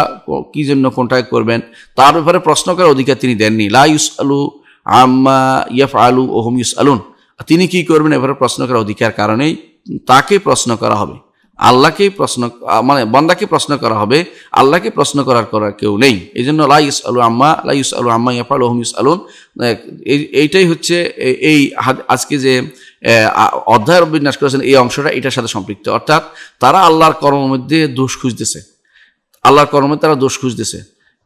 কি জন্য কোনটা করবেন তার ব্যাপারে প্রশ্ন করার অধিকার তিনি দেননি লা ইউস আলু আম্মা ইয়াফ আলু ওহম ইউস আলুন তিনি কি করবেন এবারে প্রশ্ন করার অধিকার কারণেই তাকে প্রশ্ন করা হবে আল্লাহকে প্রশ্ন মানে বন্দাকে প্রশ্ন করা হবে আল্লাহকে প্রশ্ন করার করার কেউ নেই এই জন্য ইউস আলু আম্মা ইউস আলু আম্মা আলু ওহম ইউস আলুন এইটাই হচ্ছে এই আজকে যে অধ্যায়ের বিন্যাস করেছেন এই অংশটা এটার সাথে সম্পৃক্ত অর্থাৎ তারা আল্লাহর কর্মের মধ্যে দোষ খুঁজতেছে আল্লাহর কর্মে তারা দোষ খুঁজতেছে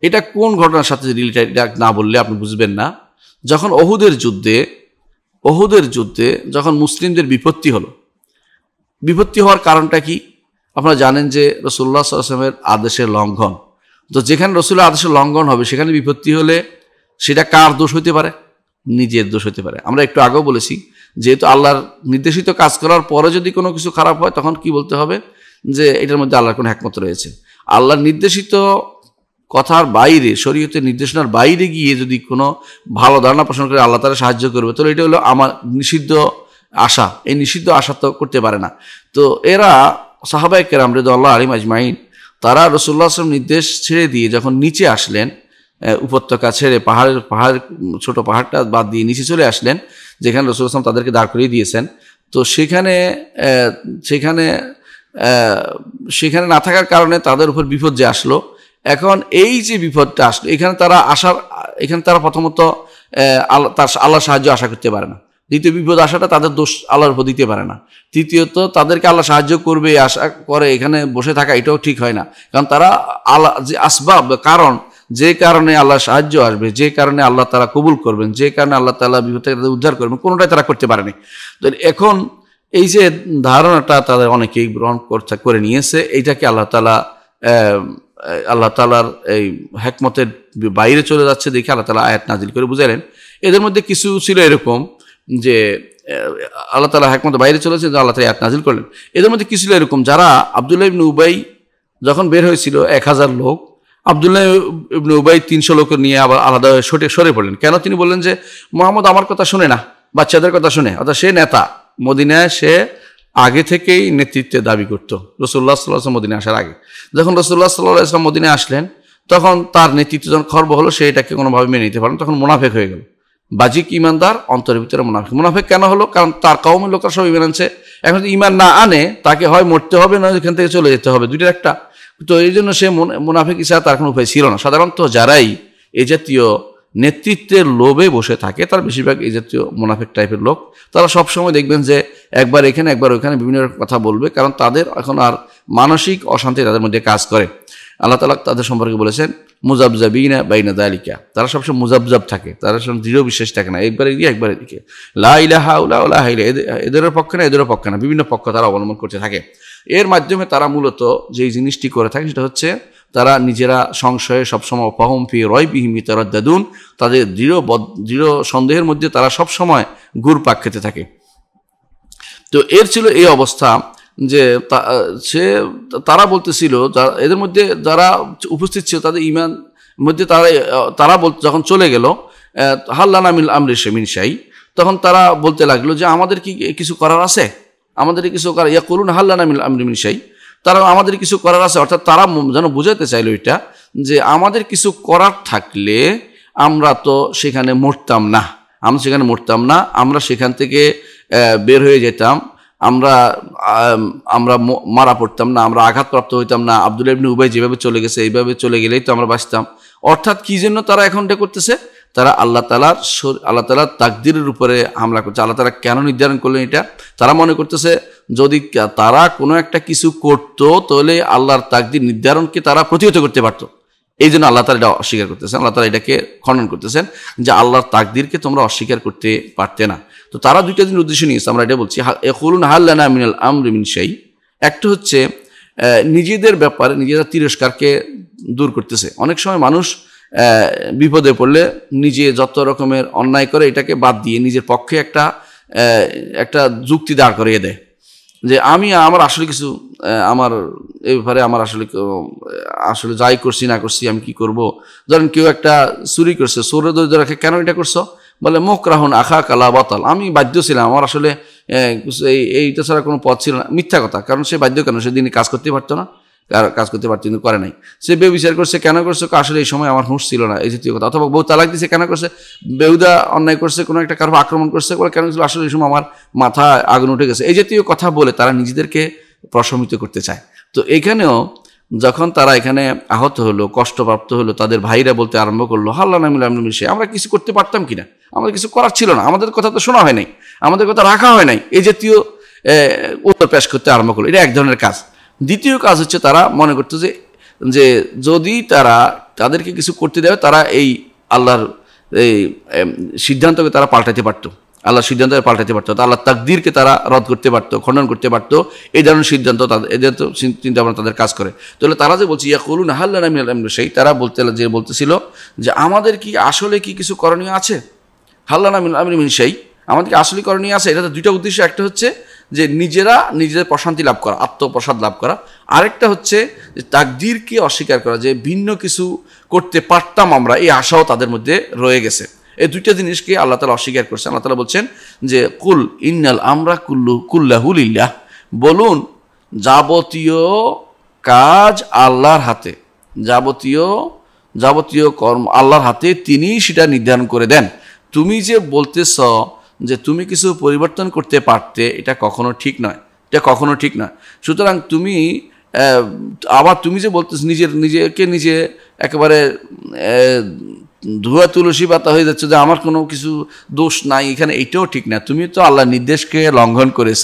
এটা কোন ঘটনার সাথে রিলেটেড না বললে আপনি বুঝবেন না যখন অহুদের যুদ্ধে অহুদের যুদ্ধে যখন মুসলিমদের বিপত্তি হলো বিপত্তি হওয়ার কারণটা কি আপনারা জানেন যে রসুল্লাহ সাল্লামের আদেশের লঙ্ঘন তো যেখানে রসুল্লাহ আদেশের লঙ্ঘন হবে সেখানে বিপত্তি হলে সেটা কার দোষ হতে পারে নিজের দোষ হতে পারে আমরা একটু আগেও বলেছি যেহেতু আল্লাহর নির্দেশিত কাজ করার পরে যদি কোনো কিছু খারাপ হয় তখন কি বলতে হবে যে এটার মধ্যে আল্লাহর কোনো একমত রয়েছে আল্লাহর নির্দেশিত কথার বাইরে শরীয়তের নির্দেশনার বাইরে গিয়ে যদি কোনো ভালো ধারণা পোষণ করে আল্লাহ তারা সাহায্য করবে তাহলে এটা হলো আমার নিষিদ্ধ আশা এই নিষিদ্ধ আশা তো করতে পারে না তো এরা সাহাবাইকেরাম রেদ আল্লাহ আলিম আজমাইন তারা রসুল্লাহ আসলাম নির্দেশ ছেড়ে দিয়ে যখন নিচে আসলেন উপত্যকা ছেড়ে পাহাড়ের পাহাড় ছোট পাহাড়টা বাদ দিয়ে নিচে চলে আসলেন যেখানে রসুল আসলাম তাদেরকে দাঁড় করিয়ে দিয়েছেন তো সেখানে সেখানে সেখানে না থাকার কারণে তাদের উপর বিপদ যে আসলো এখন এই যে বিপদটা আসলো এখানে তারা আসার এখানে তারা প্রথমত আল্লাহ তার আল্লাহর সাহায্য আশা করতে পারে না দ্বিতীয় বিপদ আসাটা তাদের দোষ আল্লাহর উপর দিতে পারে না তৃতীয়ত তাদেরকে আল্লাহ সাহায্য করবে আশা করে এখানে বসে থাকা এটাও ঠিক হয় না কারণ তারা আল্লাহ যে আসবাব কারণ যে কারণে আল্লাহ সাহায্য আসবে যে কারণে আল্লাহ তালা কবুল করবেন যে কারণে আল্লাহ তালা বিপদ থেকে তাদের উদ্ধার করবেন কোনোটাই তারা করতে পারেনি তো এখন এই যে ধারণাটা তাদের অনেকেই গ্রহণ করে নিয়েছে এইটাকে আল্লাহ তালা আল্লাহ তালার এই হ্যাকমতের বাইরে চলে যাচ্ছে দেখে আল্লাহ তালা আয়াত নাজিল করে বুঝালেন এদের মধ্যে কিছু ছিল এরকম যে আল্লাহ তালা হ্যাকমত বাইরে যাচ্ছে আল্লাহ তালা আয়াত নাজিল করলেন এদের মধ্যে কিছু ছিল এরকম যারা আবদুল্লাহ ইবনু উবাই যখন বের হয়েছিল এক হাজার লোক আবদুল্লাহ উবাই তিনশো লোক নিয়ে আবার আলাদা সরে সরে পড়লেন কেন তিনি বললেন যে মোহাম্মদ আমার কথা শুনে না বাচ্চাদের কথা শুনে অর্থাৎ সে নেতা মদিনায় সে আগে থেকেই নেতৃত্বে দাবি করত রসুল্লাহ সাল্লাহ মদিনে আসার আগে যখন রসুল্লাহ সাল্লাহ ইসলাম মদিনে আসলেন তখন তার নেতৃত্ব যখন খর্ব হলো সে এটাকে কোনোভাবে মেনে নিতে পারেন তখন মুনাফেক হয়ে গেল বাজিক ইমানদার অন্তরের ভিতরে মুনাফেক মুনাফেক কেন হলো কারণ তার কাউমের লোকের সব ইমান আনছে এখন ইমান না আনে তাকে হয় মরতে হবে না এখান থেকে চলে যেতে হবে দুইটার একটা তো এই জন্য সে মুনাফিক ইসা তার কোনো উপায় ছিল না সাধারণত যারাই এ জাতীয় নেতৃত্বের লোভে বসে থাকে তার বেশিরভাগ এই জাতীয় মুনাফিক টাইপের লোক তারা সবসময় দেখবেন যে একবার এখানে একবার ওইখানে বিভিন্ন কথা বলবে কারণ তাদের এখন আর মানসিক অশান্তি তাদের মধ্যে কাজ করে আল্লাহ তালা তাদের সম্পর্কে বলেছেন মুজাবজাবিনা বাইনা দালিকা তারা সবসময় মুজাবজাব থাকে তারা সব দৃঢ় বিশ্বাস থাকে না একবার এদিকে একবার এদিকে লাইলা হাউলা ওলা হাইলা এদেরও পক্ষে না এদেরও পক্ষে না বিভিন্ন পক্ষ তারা অবলম্বন করতে থাকে এর মাধ্যমে তারা মূলত যেই জিনিসটি করে থাকে সেটা হচ্ছে তারা নিজেরা সংশয়ে সবসময় অপাহম ফি রয় বিহিমি তারা দাদুন তাদের দৃঢ় দৃঢ় সন্দেহের মধ্যে তারা সবসময় গুড় পাক খেতে থাকে তো এর ছিল এই অবস্থা যে সে তারা বলতেছিল এদের মধ্যে যারা উপস্থিত ছিল তাদের ইমান মধ্যে তারা তারা বল যখন চলে গেল হাল্লানামিল আমরে শেমিন সাই তখন তারা বলতে লাগলো যে আমাদের কি কিছু করার আছে আমাদের কিছু করা ইয়া করুন হাল্লা নামিল সাই তারা আমাদের কিছু করার আছে অর্থাৎ তারা যেন বোঝাতে চাইল এটা যে আমাদের কিছু করার থাকলে আমরা তো সেখানে মরতাম না আমরা সেখানে মরতাম না আমরা সেখান থেকে বের হয়ে যেতাম আমরা আমরা মারা পড়তাম না আমরা আঘাতপ্রাপ্ত হইতাম না আবদুল ইবনি উবাই যেভাবে চলে গেছে এইভাবে চলে গেলেই তো আমরা বাঁচতাম অর্থাৎ কী জন্য তারা এখন করতেছে তারা আল্লাহ তালার আল্লাহ তালার তাকদিরের উপরে হামলা করছে আল্লাহ তালা কেন নির্ধারণ করলেন এটা তারা মনে করতেছে যদি তারা কোনো একটা কিছু করত তাহলে আল্লাহর তাকদির নির্ধারণকে তারা প্রতিহত করতে পারত এই জন্য আল্লাহ তালা এটা অস্বীকার করতেছেন আল্লাহ তালা এটাকে খনন করতেছেন যে আল্লাহর তাকদিরকে তোমরা অস্বীকার করতে পারতে না তো তারা দুইটা দিন উদ্দেশ্য নিয়েছে আমরা এটা বলছি হলুন হাল্লানা মিনাল আমরিমিন সাই একটা হচ্ছে নিজেদের ব্যাপারে নিজেরা তিরস্কারকে দূর করতেছে অনেক সময় মানুষ বিপদে পড়লে নিজে যত রকমের অন্যায় করে এটাকে বাদ দিয়ে নিজের পক্ষে একটা একটা যুক্তি দাঁড় করিয়ে দেয় যে আমি আমার আসলে কিছু আমার এ ব্যাপারে আমার আসলে আসলে যাই করছি না করছি আমি কি করব ধরেন কেউ একটা চুরি করছে সৌর দরিদ্র রাখে কেন এটা করছো বলে মুখ রাহুন আখা কালা বাতাল আমি বাধ্য ছিলাম আমার আসলে এইটা ছাড়া কোনো পথ ছিল না মিথ্যা কথা কারণ সে বাধ্য কেন সেদিন কাজ করতে পারতো না কাজ করতে পারত কিন্তু করে নাই সে বেবিচার করছে কেন করছে আসলে এই সময় আমার হুঁশ ছিল না এই জাতীয় কথা অথবা বউ তালাক দিছে কেন করছে বেউদা অন্যায় করছে কোনো একটা কারো আক্রমণ করছে বলে কেন ছিল আসলে এই সময় আমার মাথা আগুন উঠে গেছে এই জাতীয় কথা বলে তারা নিজেদেরকে প্রশমিত করতে চায় তো এখানেও যখন তারা এখানে আহত হলো কষ্টপ্রাপ্ত হলো তাদের ভাইরা বলতে আরম্ভ করলো হাল্লা নামিল মিশে আমরা কিছু করতে পারতাম কি না আমাদের কিছু করার ছিল না আমাদের কথা তো শোনা হয় নাই আমাদের কথা রাখা হয় নাই এই জাতীয় উত্তর পেশ করতে আরম্ভ করলো এটা এক ধরনের কাজ দ্বিতীয় কাজ হচ্ছে তারা মনে করতো যে যে যদি তারা তাদেরকে কিছু করতে দেয় তারা এই আল্লাহর এই সিদ্ধান্তকে তারা পাল্টাতে পারতো আল্লাহর সিদ্ধান্তকে পাল্টাতে পারতো আল্লাহ তাকদিরকে তারা রদ করতে পারত খণ্ডন করতে পারত এই ধরনের সিদ্ধান্ত তাদের এদের তো চিন্তাভাবনা তাদের কাজ করে তাহলে তারা যে বলছে ইয়া করুন হাল্লা সেই তারা বলতে যে বলতেছিল যে আমাদের কি আসলে কি কিছু করণীয় আছে হাল্লা নামিন আমিন সেই আমাদেরকে আসলে করণীয় আছে এটা তো দুইটা উদ্দেশ্য একটা হচ্ছে যে নিজেরা নিজেদের প্রশান্তি লাভ করা আত্মপ্রসাদ লাভ করা আরেকটা হচ্ছে যে তাকদিরকে অস্বীকার করা যে ভিন্ন কিছু করতে পারতাম আমরা এই আশাও তাদের মধ্যে রয়ে গেছে এই দুইটা জিনিসকে আল্লাহ তালা অস্বীকার করছেন আল্লাহ তালা বলছেন যে কুল ইন্নাল আমরা কুল্লু ইল্লাহ বলুন যাবতীয় কাজ আল্লাহর হাতে যাবতীয় যাবতীয় কর্ম আল্লাহর হাতে তিনি সেটা নির্ধারণ করে দেন তুমি যে বলতেছ যে তুমি কিছু পরিবর্তন করতে পারতে এটা কখনো ঠিক নয় এটা কখনো ঠিক নয় সুতরাং তুমি আবার তুমি যে বলতে নিজের নিজেকে নিজে একেবারে ধুয়া তুলসী পাতা হয়ে যাচ্ছে যে আমার কোনো কিছু দোষ নাই এখানে এটাও ঠিক না তুমি তো আল্লাহ নির্দেশকে লঙ্ঘন করেছ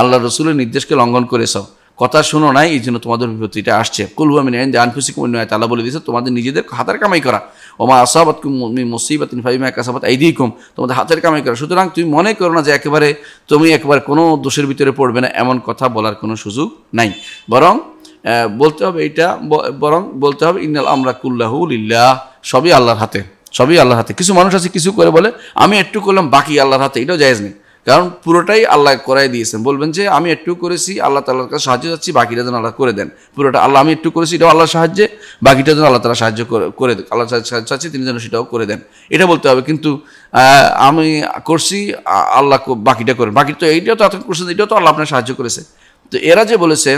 আল্লাহ রসুলের নির্দেশকে লঙ্ঘন করেছ কথা শুনো নাই এই জন্য তোমাদের বিপত্তিটা আসছে কুল আমি নেন যে তালা বলে দিয়েছে তোমাদের নিজেদের হাতের কামাই করা ওমা আসাবাত মুসিবাত ফাইমা কাসাবাত দিয়ে কুম তোমাদের হাতের কামাই করা সুতরাং তুমি মনে করো না যে একেবারে তুমি একবার কোনো দোষের ভিতরে পড়বে না এমন কথা বলার কোনো সুযোগ নাই বরং বলতে হবে এইটা বরং বলতে হবে ইন্নাল আমরা কুল্লাহু লিল্লাহ সবই আল্লাহর হাতে সবই আল্লাহর হাতে কিছু মানুষ আছে কিছু করে বলে আমি একটু করলাম বাকি আল্লাহর হাতে এটাও জায়জ নেই কারণ পুরোটাই আল্লাহ করাই দিয়েছেন বলবেন যে আমি একটু করেছি আল্লাহ তালার কাছে সাহায্য চাচ্ছি বাকিটা যেন আল্লাহ করে দেন পুরোটা আল্লাহ আমি একটু করেছি এটাও আল্লাহর সাহায্যে বাকিটা যেন আল্লাহ তালা সাহায্য করে আল্লাহ সাহায্য চাচ্ছি তিনি যেন সেটাও করে দেন এটা বলতে হবে কিন্তু আমি করছি আল্লাহ বাকিটা করেন বাকি তো এইটাও তো এত করছেন এটাও তো আল্লাহ আপনার সাহায্য করেছে তো এরা যে বলেছে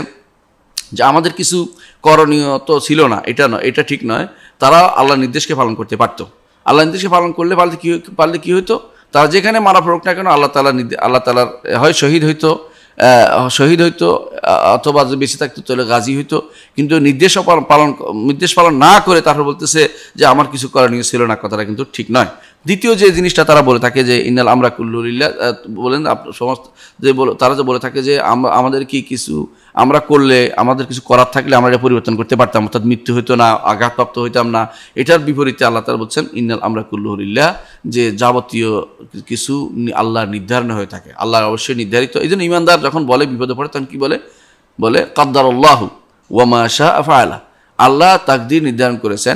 যে আমাদের কিছু করণীয় তো ছিল না এটা নয় এটা ঠিক নয় তারা আল্লাহ নির্দেশকে পালন করতে পারতো আল্লাহ নির্দেশকে পালন করলে পারলে কী পারলে কী হতো তারা যেখানে মারা পড়ুক না কেন আল্লাহ তালা আল্লাহ তালার হয় শহীদ হইতো শহীদ হইতো অথবা বেঁচে থাকতো তাহলে গাজী হইতো কিন্তু নির্দেশ পালন নির্দেশ পালন না করে তারপর বলতেছে যে আমার কিছু করণীয় ছিল না কথাটা কিন্তু ঠিক নয় দ্বিতীয় যে জিনিসটা তারা বলে থাকে যে ইনাল আমরা কুল্লুলিল্লা বলেন সমস্ত যে তারা যে বলে থাকে যে আমরা আমাদের কি কিছু আমরা করলে আমাদের কিছু করার থাকলে আমরা এটা পরিবর্তন করতে পারতাম অর্থাৎ মৃত্যু হইতো না আঘাতপ্রাপ্ত হইতাম না এটার বিপরীতে আল্লাহ তারা বলছেন ইনাল আমরা কুল্লুহরিল্লা যে যাবতীয় কিছু আল্লাহর নির্ধারণ হয়ে থাকে আল্লাহর অবশ্যই নির্ধারিত এই জন্য ইমানদার যখন বলে বিপদে পড়ে তখন কী বলে বলে কাদ্দার আল্লাহ ওয়ামা শাহ আফা আল্লাহ তাকদির নির্ধারণ করেছেন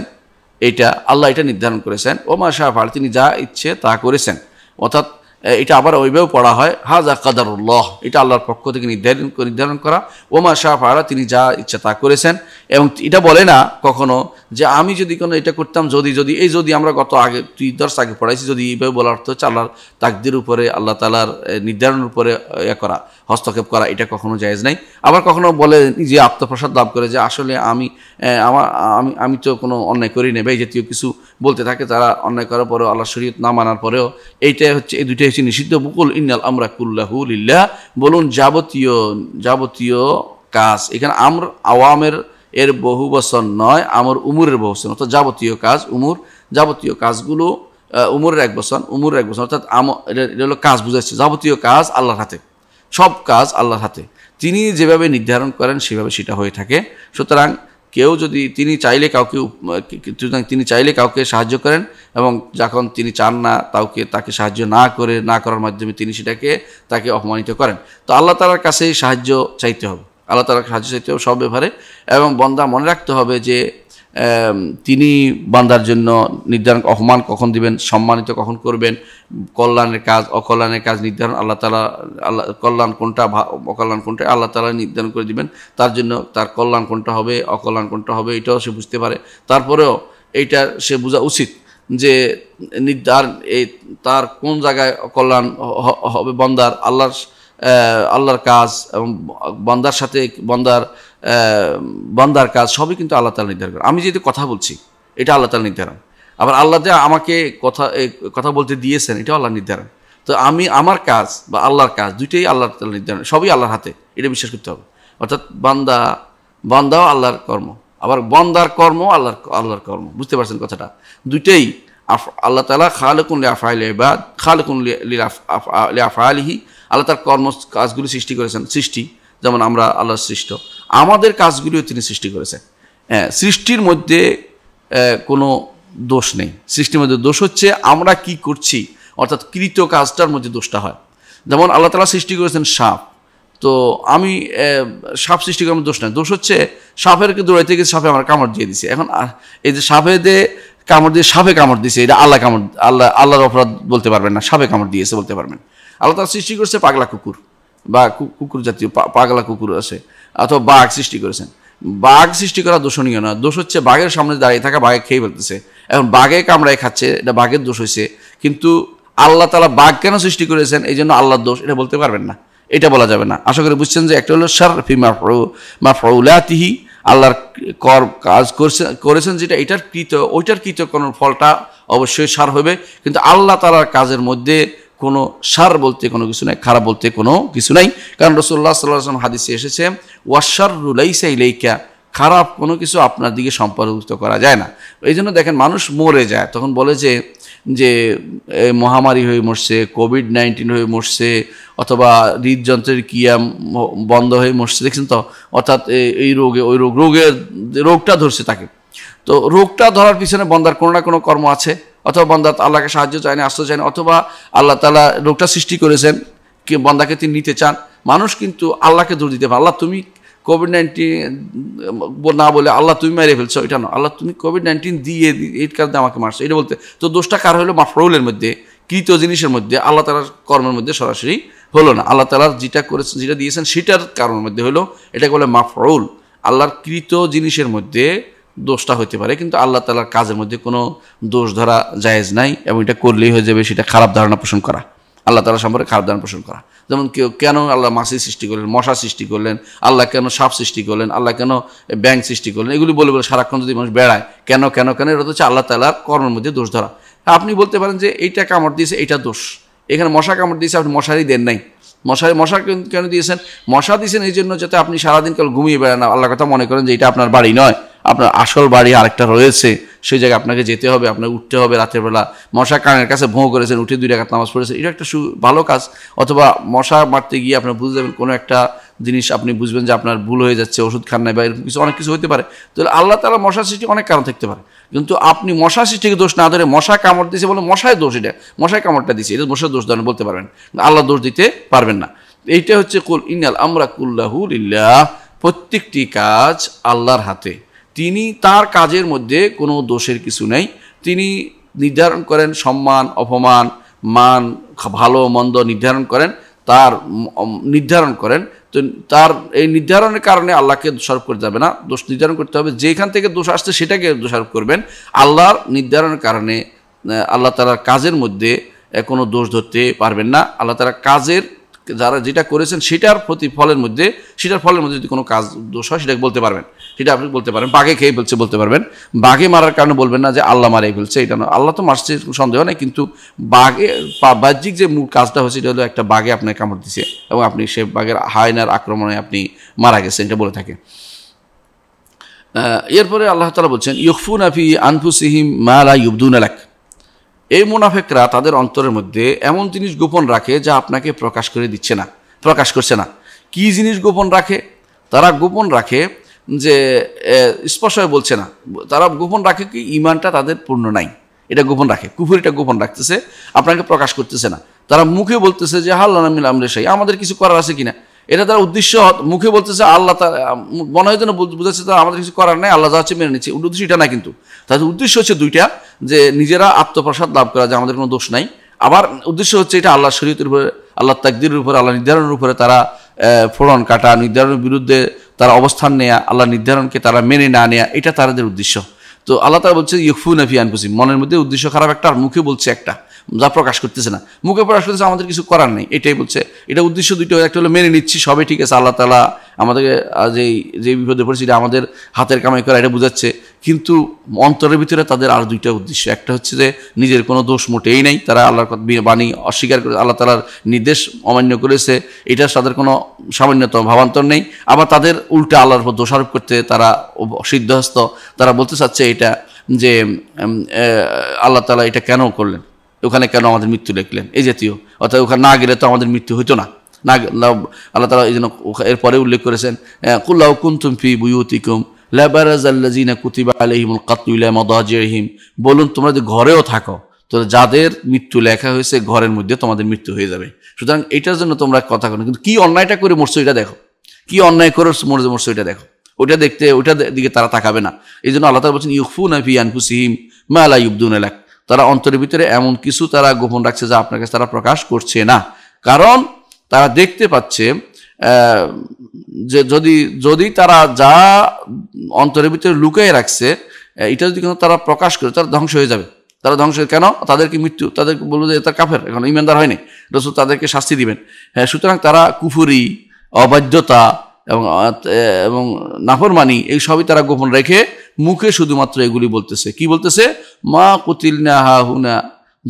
এটা আল্লাহ এটা নির্ধারণ করেছেন ওমা শাহ ফাল তিনি যা ইচ্ছে তা করেছেন অর্থাৎ এটা আবার ওইভাবে পড়া হয় হাজা কাদারুল্লাহ এটা আল্লাহর পক্ষ থেকে নির্ধারণ নির্ধারণ করা ওমা শাহ ফালা তিনি যা ইচ্ছে তা করেছেন এবং এটা বলে না কখনো যে আমি যদি কোনো এটা করতাম যদি যদি এই যদি আমরা গত আগে তুই দশ আগে পড়াইছি যদি এইভাবে বলার অর্থ হচ্ছে আল্লাহর তাকদির উপরে আল্লাহ তালার নির্ধারণের উপরে এ করা হস্তক্ষেপ করা এটা কখনো জায়েজ নাই আবার কখনো বলে নিজে আত্মপ্রসাদ লাভ করে যে আসলে আমি আমার আমি আমি তো কোনো অন্যায় করি নেবে এই জাতীয় কিছু বলতে থাকে তারা অন্যায় করার পরেও আল্লাহ শরীয়ত না মানার পরেও এইটাই হচ্ছে এই দুইটাই হচ্ছে নিষিদ্ধ বুকুল ইন্নাল আমরা কুল্লাহুল ইল্লাহ বলুন যাবতীয় যাবতীয় কাজ এখানে আমর আওয়ামের এর বহু বছর নয় আমার উমুরের বহু বছর অর্থাৎ যাবতীয় কাজ উমুর যাবতীয় কাজগুলো উমরের এক বছর উমুরের এক বছর অর্থাৎ আম হলো কাজ বুঝাচ্ছে যাবতীয় কাজ আল্লাহর হাতে সব কাজ আল্লাহর হাতে তিনি যেভাবে নির্ধারণ করেন সেভাবে সেটা হয়ে থাকে সুতরাং কেউ যদি তিনি চাইলে কাউকে তিনি চাইলে কাউকে সাহায্য করেন এবং যখন তিনি চান না তাকে তাকে সাহায্য না করে না করার মাধ্যমে তিনি সেটাকে তাকে অপমানিত করেন তো আল্লাহ তালার কাছেই সাহায্য চাইতে হবে আল্লাহ তালাকে সাহায্য চাইতে হবে সব ব্যাপারে এবং বন্দা মনে রাখতে হবে যে তিনি বান্দার জন্য নির্ধারণ অপমান কখন দিবেন সম্মানিত কখন করবেন কল্যাণের কাজ অকল্যাণের কাজ নির্ধারণ আল্লাহ তালা আল্লাহ কল্যাণ কোনটা অকল্যাণ কোনটা আল্লাহ তালা নির্ধারণ করে দিবেন তার জন্য তার কল্যাণ কোনটা হবে অকল্যাণ কোনটা হবে এটাও সে বুঝতে পারে তারপরেও এইটা সে বোঝা উচিত যে নির্ধারণ এই তার কোন জায়গায় কল্যাণ হবে বন্দার আল্লাহর আল্লাহর কাজ এবং বন্দার সাথে বন্দার বন্দার কাজ সবই কিন্তু আল্লাহ তালা নির্ধারণ করেন আমি যেহেতু কথা বলছি এটা আল্লাহ তালা নির্ধারণ আবার আল্লাহ যে আমাকে কথা কথা বলতে দিয়েছেন এটাও আল্লাহ নির্ধারণ তো আমি আমার কাজ বা আল্লাহর কাজ দুইটাই আল্লাহ তালা নির্ধারণ সবই আল্লাহর হাতে এটা বিশ্বাস করতে হবে অর্থাৎ বান্দা বান্দাও আল্লাহর কর্ম আবার বন্দার কর্ম আল্লাহর আল্লাহর কর্ম বুঝতে পারছেন কথাটা দুইটাই আল্লাহ তালা খালেকুন আফআল এবাদ আফ আলিহি আল্লাহ তার কর্ম কাজগুলি সৃষ্টি করেছেন সৃষ্টি যেমন আমরা আল্লাহর সৃষ্ট আমাদের কাজগুলিও তিনি সৃষ্টি করেছেন হ্যাঁ সৃষ্টির মধ্যে কোনো দোষ নেই সৃষ্টির মধ্যে দোষ হচ্ছে আমরা কি করছি অর্থাৎ কৃত কাজটার মধ্যে দোষটা হয় যেমন আল্লাহ তালা সৃষ্টি করেছেন সাপ তো আমি সাপ সৃষ্টি করার দোষ নয় দোষ হচ্ছে সাপের দৌড়াইতে গিয়ে সাপে আমার কামড় দিয়ে দিছে এখন এই যে সাপে দে কামড় দিয়ে সাপে কামড় দিয়েছে এটা আল্লাহ কামড় আল্লাহ আল্লাহর অপরাধ বলতে পারবেন না সাপে কামড় দিয়েছে বলতে পারবেন আল্লাহ তালা সৃষ্টি করছে পাগলা কুকুর বা কুকুর জাতীয় পাগলা কুকুর আছে অথবা বাঘ সৃষ্টি করেছেন বাঘ সৃষ্টি করা দোষণীয় না দোষ হচ্ছে বাঘের সামনে দাঁড়িয়ে থাকা বাঘে খেয়ে ফেলতেছে এখন বাঘে কামড়ায় খাচ্ছে এটা বাঘের দোষ হয়েছে কিন্তু আল্লাহ তালা বাঘ কেন সৃষ্টি করেছেন এই জন্য আল্লাহর দোষ এটা বলতে পারবেন না এটা বলা যাবে না আশা করি বুঝছেন যে একটা হলো সার ফি মা ফরুলাতিহি আল্লাহর কর কাজ করছেন করেছেন যেটা এটার কৃত ওইটার কৃত কোনো ফলটা অবশ্যই সার হবে কিন্তু আল্লাহ তালার কাজের মধ্যে কোনো সার বলতে কোনো কিছু নাই খারাপ বলতে কোনো কিছু নাই কারণ রসুল্লাহ সাল্লাম হাদিসে এসেছে ওয়াশার রুলাইসা ইলাইকা খারাপ কোনো কিছু আপনার দিকে সম্পর্কিত করা যায় না এই জন্য দেখেন মানুষ মরে যায় তখন বলে যে যে মহামারী হয়ে মরছে কোভিড নাইন্টিন হয়ে মরছে অথবা হৃদযন্ত্রের ক্রিয়া বন্ধ হয়ে মরছে দেখছেন তো অর্থাৎ এই রোগে ওই রোগ রোগের রোগটা ধরছে তাকে তো রোগটা ধরার পিছনে বন্দার কোনো না কোনো কর্ম আছে অথবা বন্দা আল্লাহকে সাহায্য চায় না আশ্রয় চায় না অথবা আল্লাহ তালা রোগটা সৃষ্টি করেছেন কি বন্দাকে তিনি নিতে চান মানুষ কিন্তু আল্লাহকে দূর দিতে পারে আল্লাহ তুমি কোভিড নাইন্টিন না বলে আল্লাহ তুমি মেরে ফেলছো এটা না আল্লাহ তুমি কোভিড নাইন্টিন দিয়ে এই কারণে আমাকে মারছো এটা বলতে তো দোষটা কার হলো মাফরৌলের মধ্যে কৃত জিনিসের মধ্যে আল্লাহ তালার কর্মের মধ্যে সরাসরি হলো না আল্লাহ তালার যেটা করেছেন যেটা দিয়েছেন সেটার কারণের মধ্যে হলো এটাকে বলে মাফরৌল আল্লাহর কৃত জিনিসের মধ্যে দোষটা হতে পারে কিন্তু আল্লাহ তালার কাজের মধ্যে কোনো দোষ ধরা জায়েজ নাই এবং এটা করলেই হয়ে যাবে সেটা খারাপ ধারণা পোষণ করা আল্লাহ তালা সম্পর্কে খারাপ ধারণা পোষণ করা যেমন কেউ কেন আল্লাহ মাসি সৃষ্টি করলেন মশা সৃষ্টি করলেন আল্লাহ কেন সাপ সৃষ্টি করলেন আল্লাহ কেন ব্যাংক সৃষ্টি করলেন এগুলি বলে বলে সারাক্ষণ যদি মানুষ বেড়ায় কেন কেন কেন এটা হচ্ছে আল্লাহ তালার কর্মের মধ্যে দোষ ধরা আপনি বলতে পারেন যে এইটা কামড় দিয়েছে এটা দোষ এখানে মশা কামড় দিয়েছে আপনি মশারি দেন নাই মশারি মশা কেন দিয়েছেন মশা দিয়েছেন এই জন্য যাতে আপনি সারাদিন কাল ঘুমিয়ে বেড়ান আল্লাহ কথা মনে করেন যে এটা আপনার বাড়ি নয় আপনার আসল বাড়ি আরেকটা রয়েছে সেই জায়গায় আপনাকে যেতে হবে আপনাকে উঠতে হবে রাতের বেলা মশা কানের কাছে ভোঁ করেছেন উঠে দুই রেখা নামাজ পড়েছেন এটা একটা ভালো কাজ অথবা মশা মারতে গিয়ে আপনার বুঝতে পারবেন কোনো একটা জিনিস আপনি বুঝবেন যে আপনার ভুল হয়ে যাচ্ছে ওষুধ খান নাই বা এরকম কিছু অনেক কিছু হতে পারে তাহলে আল্লাহ তালা মশা সৃষ্টি অনেক কারণ থাকতে পারে কিন্তু আপনি মশা সৃষ্টিকে দোষ না ধরে মশা কামড় দিয়েছে বলে মশায় দোষ এটা মশায় কামড়টা দিয়েছে এটা মশার দোষ ধরেন বলতে পারবেন আল্লাহ দোষ দিতে পারবেন না এইটা হচ্ছে কুল ইনাল আমরা কুল্লাহুল ইল্লাহ প্রত্যেকটি কাজ আল্লাহর হাতে তিনি তার কাজের মধ্যে কোনো দোষের কিছু নেই তিনি নির্ধারণ করেন সম্মান অপমান মান ভালো মন্দ নির্ধারণ করেন তার নির্ধারণ করেন তো তার এই নির্ধারণের কারণে আল্লাহকে দোষারোপ করতে যাবে না দোষ নির্ধারণ করতে হবে যেখান থেকে দোষ আসছে সেটাকে দোষারোপ করবেন আল্লাহর নির্ধারণের কারণে আল্লাহ তালার কাজের মধ্যে কোনো দোষ ধরতে পারবেন না আল্লাহ তালা কাজের যারা যেটা করেছেন সেটার প্রতি ফলের মধ্যে সেটার ফলের মধ্যে যদি কোনো কাজ দোষ হয় সেটাকে বলতে পারবেন সেটা আপনি বলতে পারেন বাঘে খেয়ে ফেলছে বলতে পারবেন বাঘে মারার কারণে বলবেন না যে আল্লাহ মারিয়ে ফেলছে এটা না আল্লাহ তো মারছে সন্দেহ নেই কিন্তু বাঘে বাহ্যিক যে মূল কাজটা হয়েছে এটা হলো একটা বাঘে আপনাকে কামড় দিছে এবং আপনি সে বাঘের হায়নার আক্রমণে আপনি মারা গেছেন এটা বলে থাকে এরপরে আল্লাহ তালা বলছেন ইয়ফুন আফি সিহিম মালা ইউবদুন এলাকা এই মুনাফেকরা তাদের অন্তরের মধ্যে এমন জিনিস গোপন রাখে যা আপনাকে প্রকাশ করে দিচ্ছে না প্রকাশ করছে না কি জিনিস গোপন রাখে তারা গোপন রাখে যে হয়ে বলছে না তারা গোপন রাখে কি ইমানটা তাদের পূর্ণ নাই এটা গোপন রাখে কুফুরিটা গোপন রাখতেছে আপনাকে প্রকাশ করতেছে না তারা মুখে বলতেছে যে হাল্লা মিলাম আমরে আমাদের কিছু করার আছে কিনা এটা তার উদ্দেশ্য মুখে বলতেছে আল্লাহ তার মনে হয় যেন বুঝাচ্ছে তারা আমাদের কিছু করার নাই আল্লাহ যাচ্ছে হচ্ছে মেনে নিচ্ছে উদ্দেশ্য এটা না কিন্তু তাদের উদ্দেশ্য হচ্ছে দুইটা যে নিজেরা আত্মপ্রসাদ লাভ করা যে আমাদের কোনো দোষ নাই আবার উদ্দেশ্য হচ্ছে এটা আল্লাহ শরীয়তের উপরে আল্লাহ তাকদিরের উপরে আল্লাহ নির্ধারণের উপরে তারা ফোড়ন কাটা নির্ধারণের বিরুদ্ধে তারা অবস্থান নেয়া আল্লাহ নির্ধারণকে তারা মেনে না নেয়া এটা তাদের উদ্দেশ্য তো আল্লাহ তারা বলছে ইকফু নাফি আনকুসি মনের মধ্যে উদ্দেশ্য খারাপ একটা আর মুখে বলছে একটা যা প্রকাশ করতেছে না মুখে প্রকাশ করতেছে আমাদের কিছু করার নেই এটাই বলছে এটা উদ্দেশ্য দুটো একটা হলো মেনে নিচ্ছি সবে ঠিক আছে আল্লাহ তালা আমাদেরকে যেই যে বিপদে পড়েছে এটা আমাদের হাতের কামাই করা এটা বোঝাচ্ছে কিন্তু অন্তরের ভিতরে তাদের আর দুইটা উদ্দেশ্য একটা হচ্ছে যে নিজের কোনো দোষ মোটেই নাই তারা আল্লাহর বাণী অস্বীকার করে আল্লাহ তালার নির্দেশ অমান্য করেছে এটা তাদের কোনো সামান্যতম ভাবান্তর নেই আবার তাদের উল্টা আল্লাহর উপর দোষারোপ করতে তারা সিদ্ধহস্ত তারা বলতে চাচ্ছে এটা যে আল্লাহ তালা এটা কেন করলেন ওখানে কেন আমাদের মৃত্যু লিখলেন এই জাতীয় অর্থাৎ ওখানে না গেলে তো আমাদের মৃত্যু হইতো না না আল্লাহ তালা এই জন্য এরপরে উল্লেখ করেছেন কুল্লাউ কুন্তুম ফি বুয়ুতিকুম লাবারাজাল্লাজিনা কুতিবা আলহিমুল কাতুল্লা মদাজিহিম বলুন তোমরা যদি ঘরেও থাকো তো যাদের মৃত্যু লেখা হয়েছে ঘরের মধ্যে তোমাদের মৃত্যু হয়ে যাবে সুতরাং এটার জন্য তোমরা কথা করো কিন্তু কী অন্যায়টা করে মরছো এটা দেখো কি অন্যায় করে মরছে মরছো এটা দেখো ওটা দেখতে ওইটার দিকে তারা তাকাবে না এই জন্য আল্লাহ তালা বলছেন ইউফু নাফি আনফুসিহিম মা মালা ইউবদুন এলাক তারা অন্তরের ভিতরে এমন কিছু তারা গোপন রাখছে যা আপনার কাছে তারা প্রকাশ করছে না কারণ তারা দেখতে পাচ্ছে যে যদি যদি তারা যা অন্তরের ভিতরে লুকিয়ে রাখছে এটা যদি কোনো তারা প্রকাশ করে তারা ধ্বংস হয়ে যাবে তারা ধ্বংস কেন তাদেরকে মৃত্যু তাদেরকে বলবো যে তার কাফের এখন ইমানদার হয়নি রসুল তাদেরকে শাস্তি দিবেন হ্যাঁ সুতরাং তারা কুফুরি অবাধ্যতা এবং এবং নাফরমানি এই সবই তারা গোপন রেখে মুখে শুধুমাত্র এগুলি বলতেছে কি বলতেছে মা কুতিল না হা হুনা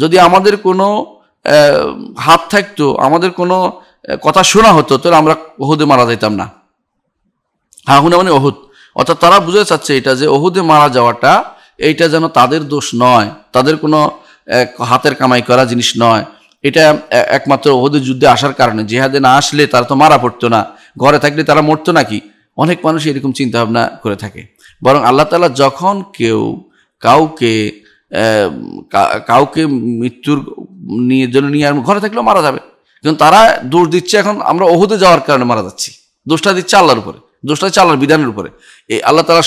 যদি আমাদের কোনো হাত থাকতো আমাদের কোনো কথা শোনা হতো তাহলে আমরা ওহুদে মারা যেতাম না হা হুনা মানে ওহুদ অর্থাৎ তারা বুঝতে চাচ্ছে এটা যে ওহুদে মারা যাওয়াটা এইটা যেন তাদের দোষ নয় তাদের কোনো হাতের কামাই করা জিনিস নয় এটা একমাত্র ওহুদের যুদ্ধে আসার কারণে জেহাদে না আসলে তারা তো মারা পড়তো না ঘরে থাকলে তারা মরতো নাকি অনেক মানুষ এরকম চিন্তাভাবনা করে থাকে বরং আল্লাহ তালা যখন কেউ কাউকে কাউকে মৃত্যুর নিয়ে জন্য নিয়ে আর ঘরে থাকলেও মারা যাবে কিন্তু তারা দোষ দিচ্ছে এখন আমরা ওহুদে যাওয়ার কারণে মারা যাচ্ছি দোষটা দিচ্ছে আল্লাহর উপরে দোষটা হচ্ছে আল্লাহর বিধানের উপরে এই আল্লাহ তালা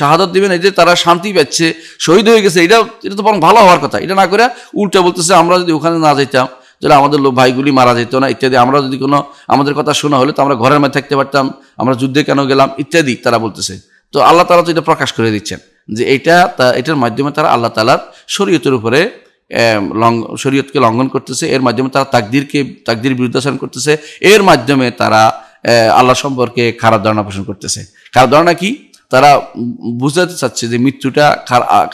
শাহাদত দিবেন এই যে তারা শান্তি পাচ্ছে শহীদ হয়ে গেছে এটা এটা তো বরং ভালো হওয়ার কথা এটা না করে উল্টে বলতেছে আমরা যদি ওখানে না যেতাম তাহলে আমাদের লোক ভাইগুলি মারা যেত না ইত্যাদি আমরা যদি কোনো আমাদের কথা শোনা হলে তো আমরা ঘরের মধ্যে থাকতে পারতাম আমরা যুদ্ধে কেন গেলাম ইত্যাদি তারা বলতেছে তো আল্লাহ তালা তো এটা প্রকাশ করে দিচ্ছেন যে এটা এটার মাধ্যমে তারা আল্লাহ তালার শরীয়তের উপরে লং শরীয়তকে লঙ্ঘন করতেছে এর মাধ্যমে তারা তাকদিরকে তাকদির বিরুদ্ধাচরণ করতেছে এর মাধ্যমে তারা আল্লাহ সম্পর্কে খারাপ ধারণা পোষণ করতেছে খারাপ ধারণা কি তারা বুঝাতে চাচ্ছে যে মৃত্যুটা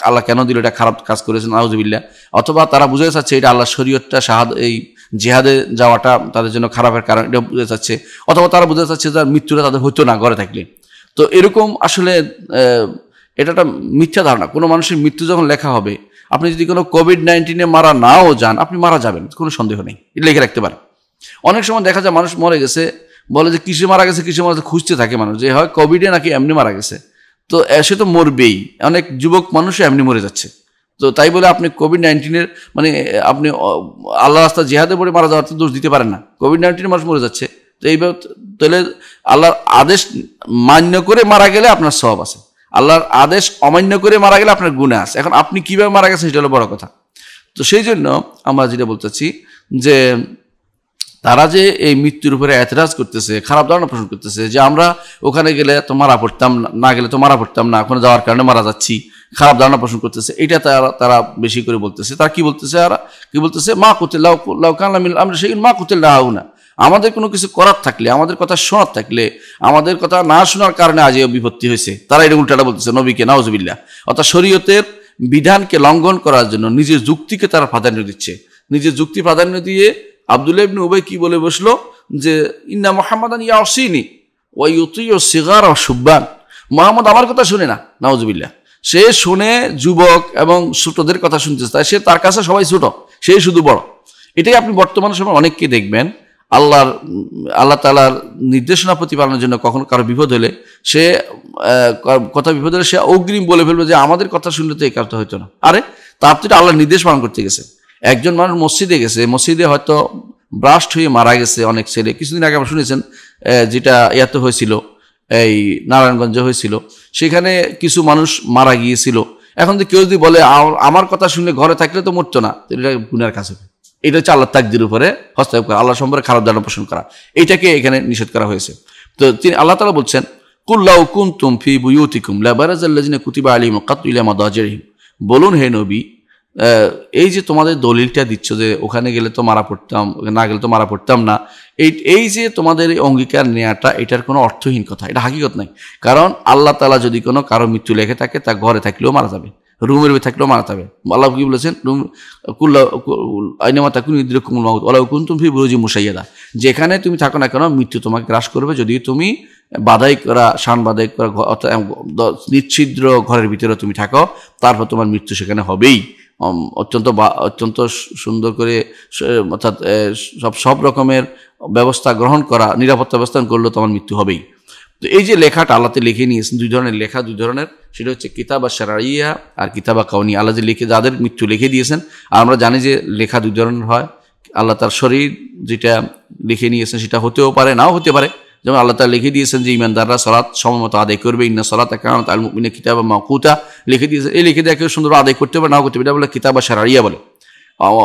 আল্লাহ কেন দিল এটা খারাপ কাজ করেছেন নাউজবিল্লা অথবা তারা বুঝাতে চাচ্ছে এটা আল্লাহ শরীয়তটা সাহাদ এই জেহাদে যাওয়াটা তাদের জন্য খারাপের কারণ এটা বুঝতে চাচ্ছে অথবা তারা বুঝতে চাচ্ছে যে মৃত্যুটা তাদের হতো না ঘরে থাকলে তো এরকম আসলে এটা একটা মিথ্যা ধারণা কোনো মানুষের মৃত্যু যখন লেখা হবে আপনি যদি কোনো কোভিড নাইন্টিনে মারা নাও যান আপনি মারা যাবেন কোনো সন্দেহ নেই এটা লিখে রাখতে পারেন অনেক সময় দেখা যায় মানুষ মরে গেছে বলে যে কিসে মারা গেছে কিসে মারা খুঁজতে থাকে মানুষ যে হয় কোভিডে নাকি এমনি মারা গেছে তো সে তো মরবেই অনেক যুবক মানুষও এমনি মরে যাচ্ছে তো তাই বলে আপনি কোভিড নাইন্টিনের মানে আপনি আল্লাহ রাস্তা জেহাদে পড়ে মারা যাওয়ার দোষ দিতে পারেন না কোভিড নাইন্টিনের মানুষ মরে যাচ্ছে এইভাবে তাহলে আল্লাহর আদেশ মান্য করে মারা গেলে আপনার সব আছে আল্লাহর আদেশ অমান্য করে মারা গেলে আপনার গুণে আছে এখন আপনি কিভাবে মারা গেছেন সেটা হলো বড় কথা তো সেই জন্য আমরা যেটা বলতেছি যে তারা যে এই মৃত্যুর উপরে এতরাজ করতেছে খারাপ ধারণা পোষণ করতেছে যে আমরা ওখানে গেলে তো মারা পড়তাম না গেলে তো মারা পড়তাম না ওখানে যাওয়ার কারণে মারা যাচ্ছি খারাপ ধারণা পোষণ করতেছে এটা তারা তারা বেশি করে বলতেছে তারা কি বলতেছে আর কি বলতেছে মা কুতে লাউ লাউ কান আমরা সেই মা কুতে লাউ না আমাদের কোনো কিছু করার থাকলে আমাদের কথা শোনার থাকলে আমাদের কথা না শোনার কারণে আজ এই বিপত্তি হয়েছে তারা এটা উল্টাটা বলতেছে নবীকে নাওজবিল্লা অর্থাৎ শরীয়তের বিধানকে লঙ্ঘন করার জন্য নিজের যুক্তিকে তারা প্রাধান্য দিচ্ছে নিজের যুক্তি প্রাধান্য দিয়ে আবদুল ইবনে উবাই কি বলে বসলো যে ইন্না মোহাম্মদান ইয়া অসিনি অতি ও সিগার ও সুব্বান মোহাম্মদ আমার কথা শুনে না নাওজবিল্লা সে শুনে যুবক এবং ছোটদের কথা শুনতেছে তাই সে তার কাছে সবাই ছোট সে শুধু বড় এটাই আপনি বর্তমান সময় অনেককে দেখবেন আল্লাহর আল্লাহ তালার নির্দেশনা প্রতিপালনের জন্য কখনো কারো বিপদ হলে সে কথা বিপদ হলে সে অগ্রিম বলে ফেলবে যে আমাদের কথা শুনলে তো এই কাজটা হইতো না আরে তার তো আল্লাহর নির্দেশ পালন করতে গেছে একজন মানুষ মসজিদে গেছে মসজিদে হয়তো ব্রাস্ট হয়ে মারা গেছে অনেক ছেলে কিছুদিন আগে আমরা শুনেছেন যেটা ইয়াতে হয়েছিল এই নারায়ণগঞ্জে হয়েছিল সেখানে কিছু মানুষ মারা গিয়েছিল এখন যদি কেউ যদি বলে আমার কথা শুনলে ঘরে থাকলে তো মরতো না এটা গুনার কাছে এটা হচ্ছে আল্লাহ তাকদির উপরে হস্তক্ষেপ করা আল্লাহ সম্পর্কে খারাপ ধারণা পোষণ করা এটাকে এখানে নিষেধ করা হয়েছে তো তিনি আল্লাহ তালা বলছেন কুল্লাউ তুমফি বুয়ুতিকুম লাবারাজাল্লাজিনা কুতিবা আলিম কাতুলিয়া মাদাজরিম বলুন হে নবী এই যে তোমাদের দলিলটা দিচ্ছ যে ওখানে গেলে তো মারা পড়তাম না গেলে তো মারা পড়তাম না এই এই যে তোমাদের এই অঙ্গীকার নেওয়াটা এটার কোনো অর্থহীন কথা এটা হাকিগত নাই কারণ আল্লাহ তালা যদি কোনো কারো মৃত্যু লেখে থাকে তা ঘরে থাকলেও মারা যাবে রুমের ভিতরে থাকলেও মারা যাবে আল্লাহ কি বলেছেন রুম কুল্লা আইনামা তাকুন ইদ্রে কুমুল মাহুদ আল্লাহ কুন তুমি বুরুজি মুসাইয়াদা যেখানে তুমি থাকো না কেন মৃত্যু তোমাকে গ্রাস করবে যদি তুমি বাধাই করা শান বাধাই করা নিচ্ছিদ্র ঘরের ভিতরে তুমি থাকো তারপর তোমার মৃত্যু সেখানে হবেই অত্যন্ত অত্যন্ত সুন্দর করে অর্থাৎ সব সব রকমের ব্যবস্থা গ্রহণ করা নিরাপত্তা ব্যবস্থা করলেও তোমার মৃত্যু হবেই তো এই যে লেখাটা আল্লাতে লিখে নিয়েছেন দুই ধরনের লেখা দুই ধরনের সেটা হচ্ছে কিতাবা সারাইয়া আর কিতাবা কাউনি আল্লাহ যে লিখে যাদের মৃত্যু লিখে দিয়েছেন আর আমরা জানি যে লেখা দুই ধরনের হয় আল্লাহ তার শরীর যেটা লিখে নিয়েছেন সেটা হতেও পারে নাও হতে পারে যেমন আল্লাহ তালা লিখে দিয়েছেন যে ইমানদাররা সলাৎ সময়মতো আদায় করবে ইন্না সলাত কারণত আল মুকমিনা কিতাব মাকুতা লিখে দিয়েছে এই লিখে দেওয়া কেউ সুন্দর আদায় করতে পারে নাও করতে পারে বলে কিতাবা সারাইয়া বলে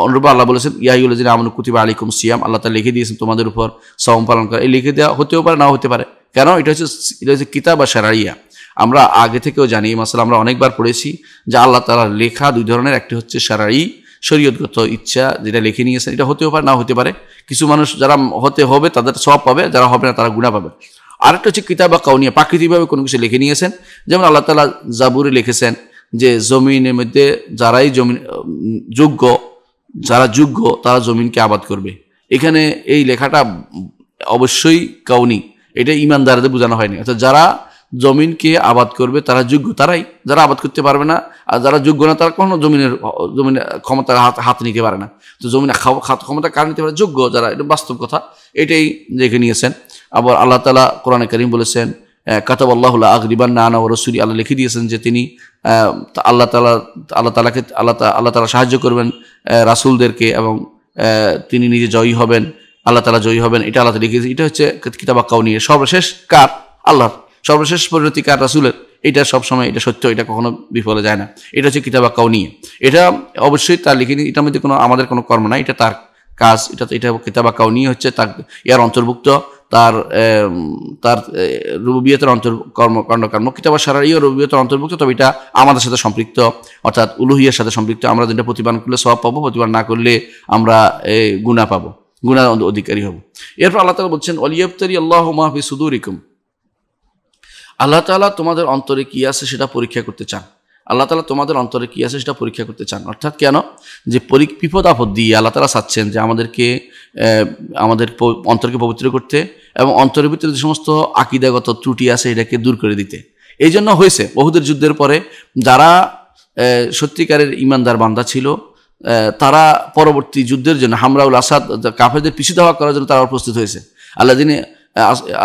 অনুরূপ আল্লাহ বলেছেন যে আমন কুতিবা আলিকুম সিয়াম আল্লাহ তালা লিখে দিয়েছেন তোমাদের উপর সম পালন করা এই লিখে দেওয়া হতেও পারে নাও হতে পারে কেন এটা হচ্ছে এটা হচ্ছে কিতাব বা সারাইয়া আমরা আগে থেকেও জানি এই আমরা অনেকবার পড়েছি যে আল্লাহ তালার লেখা দুই ধরনের একটি হচ্ছে সারাই শরীয়তগত ইচ্ছা যেটা লিখে নিয়েছেন এটা হতেও পারে না হতে পারে কিছু মানুষ যারা হতে হবে তাদের সব পাবে যারা হবে না তারা গুণা পাবে আরেকটা হচ্ছে কিতাব বা কাউনিয়া প্রাকৃতিকভাবে কোনো কিছু লিখে নিয়েছেন যেমন আল্লাহ তালা জাবুরে লিখেছেন যে জমিনের মধ্যে যারাই জমিন যোগ্য যারা যোগ্য তারা জমিনকে আবাদ করবে এখানে এই লেখাটা অবশ্যই কাউনি এটা ইমানদারদের বোঝানো হয়নি অর্থাৎ যারা জমিনকে আবাদ করবে তারা যোগ্য তারাই যারা আবাদ করতে পারবে না আর যারা যোগ্য না তারা কখনো জমিনের জমিনের ক্ষমতার হাত হাত নিতে পারে না তো জমিনের ক্ষমতা কার নিতে পারে যোগ্য যারা এটা বাস্তব কথা এটাই দেখে নিয়েছেন আবার আল্লাহ তালা কোরআন করিম বলেছেন কাতাব আল্লাহুল্লাহ আকরিবান না আনা রসুরি আল্লাহ লিখে দিয়েছেন যে তিনি আল্লাহ তালা আল্লাহ তালাকে আল্লাহ আল্লাহ তালা সাহায্য করবেন রাসুলদেরকে এবং তিনি নিজে জয়ী হবেন আল্লাহ তালা জয়ী হবেন এটা আল্লাহ লিখেছে এটা হচ্ছে কিতাবাক্কাও নিয়ে সর্বশেষ কার আল্লাহর সর্বশেষ পরিণতি কার রাসুলের এটা সবসময় এটা সত্য এটা কখনো বিফলে যায় না এটা হচ্ছে কিতাবাক্কাও নিয়ে এটা অবশ্যই তার লিখে এটার মধ্যে কোনো আমাদের কোনো কর্ম নাই এটা তার কাজ এটা এটা কিতাবাক্কাও নিয়ে হচ্ছে তার ইয়ার অন্তর্ভুক্ত তার তার রুবিয়তের অন্তর কর্ম কর্মকর্ম কিতাবা ইয়ে রুবিয়তের অন্তর্ভুক্ত তবে এটা আমাদের সাথে সম্পৃক্ত অর্থাৎ উলুহিয়ার সাথে সম্পৃক্ত আমরা যেটা প্রতিবান করলে সব পাবো প্রতিবান না করলে আমরা গুণা পাবো গুণার অধিকারী হব এরপর আল্লাহ তালা বলছেন অলিয়াবতারি আল্লাহ মাহফি সুদুরিকুম আল্লাহ তালা তোমাদের অন্তরে কী আছে সেটা পরীক্ষা করতে চান আল্লাহ তালা তোমাদের অন্তরে কী আছে সেটা পরীক্ষা করতে চান অর্থাৎ কেন যে বিপদ আপদ দিয়ে আল্লাহ তালা চাচ্ছেন যে আমাদেরকে আমাদের অন্তরকে পবিত্র করতে এবং অন্তরের ভিতরে যে সমস্ত আকিদাগত ত্রুটি আছে এটাকে দূর করে দিতে এই জন্য হয়েছে বহুদের যুদ্ধের পরে যারা সত্যিকারের ইমানদার বান্দা ছিল তারা পরবর্তী যুদ্ধের জন্য হামরাউল আসাদ কাফেরদের পিছু দেওয়া করার জন্য তারা প্রস্তুত হয়েছে আল্লাহ দিনে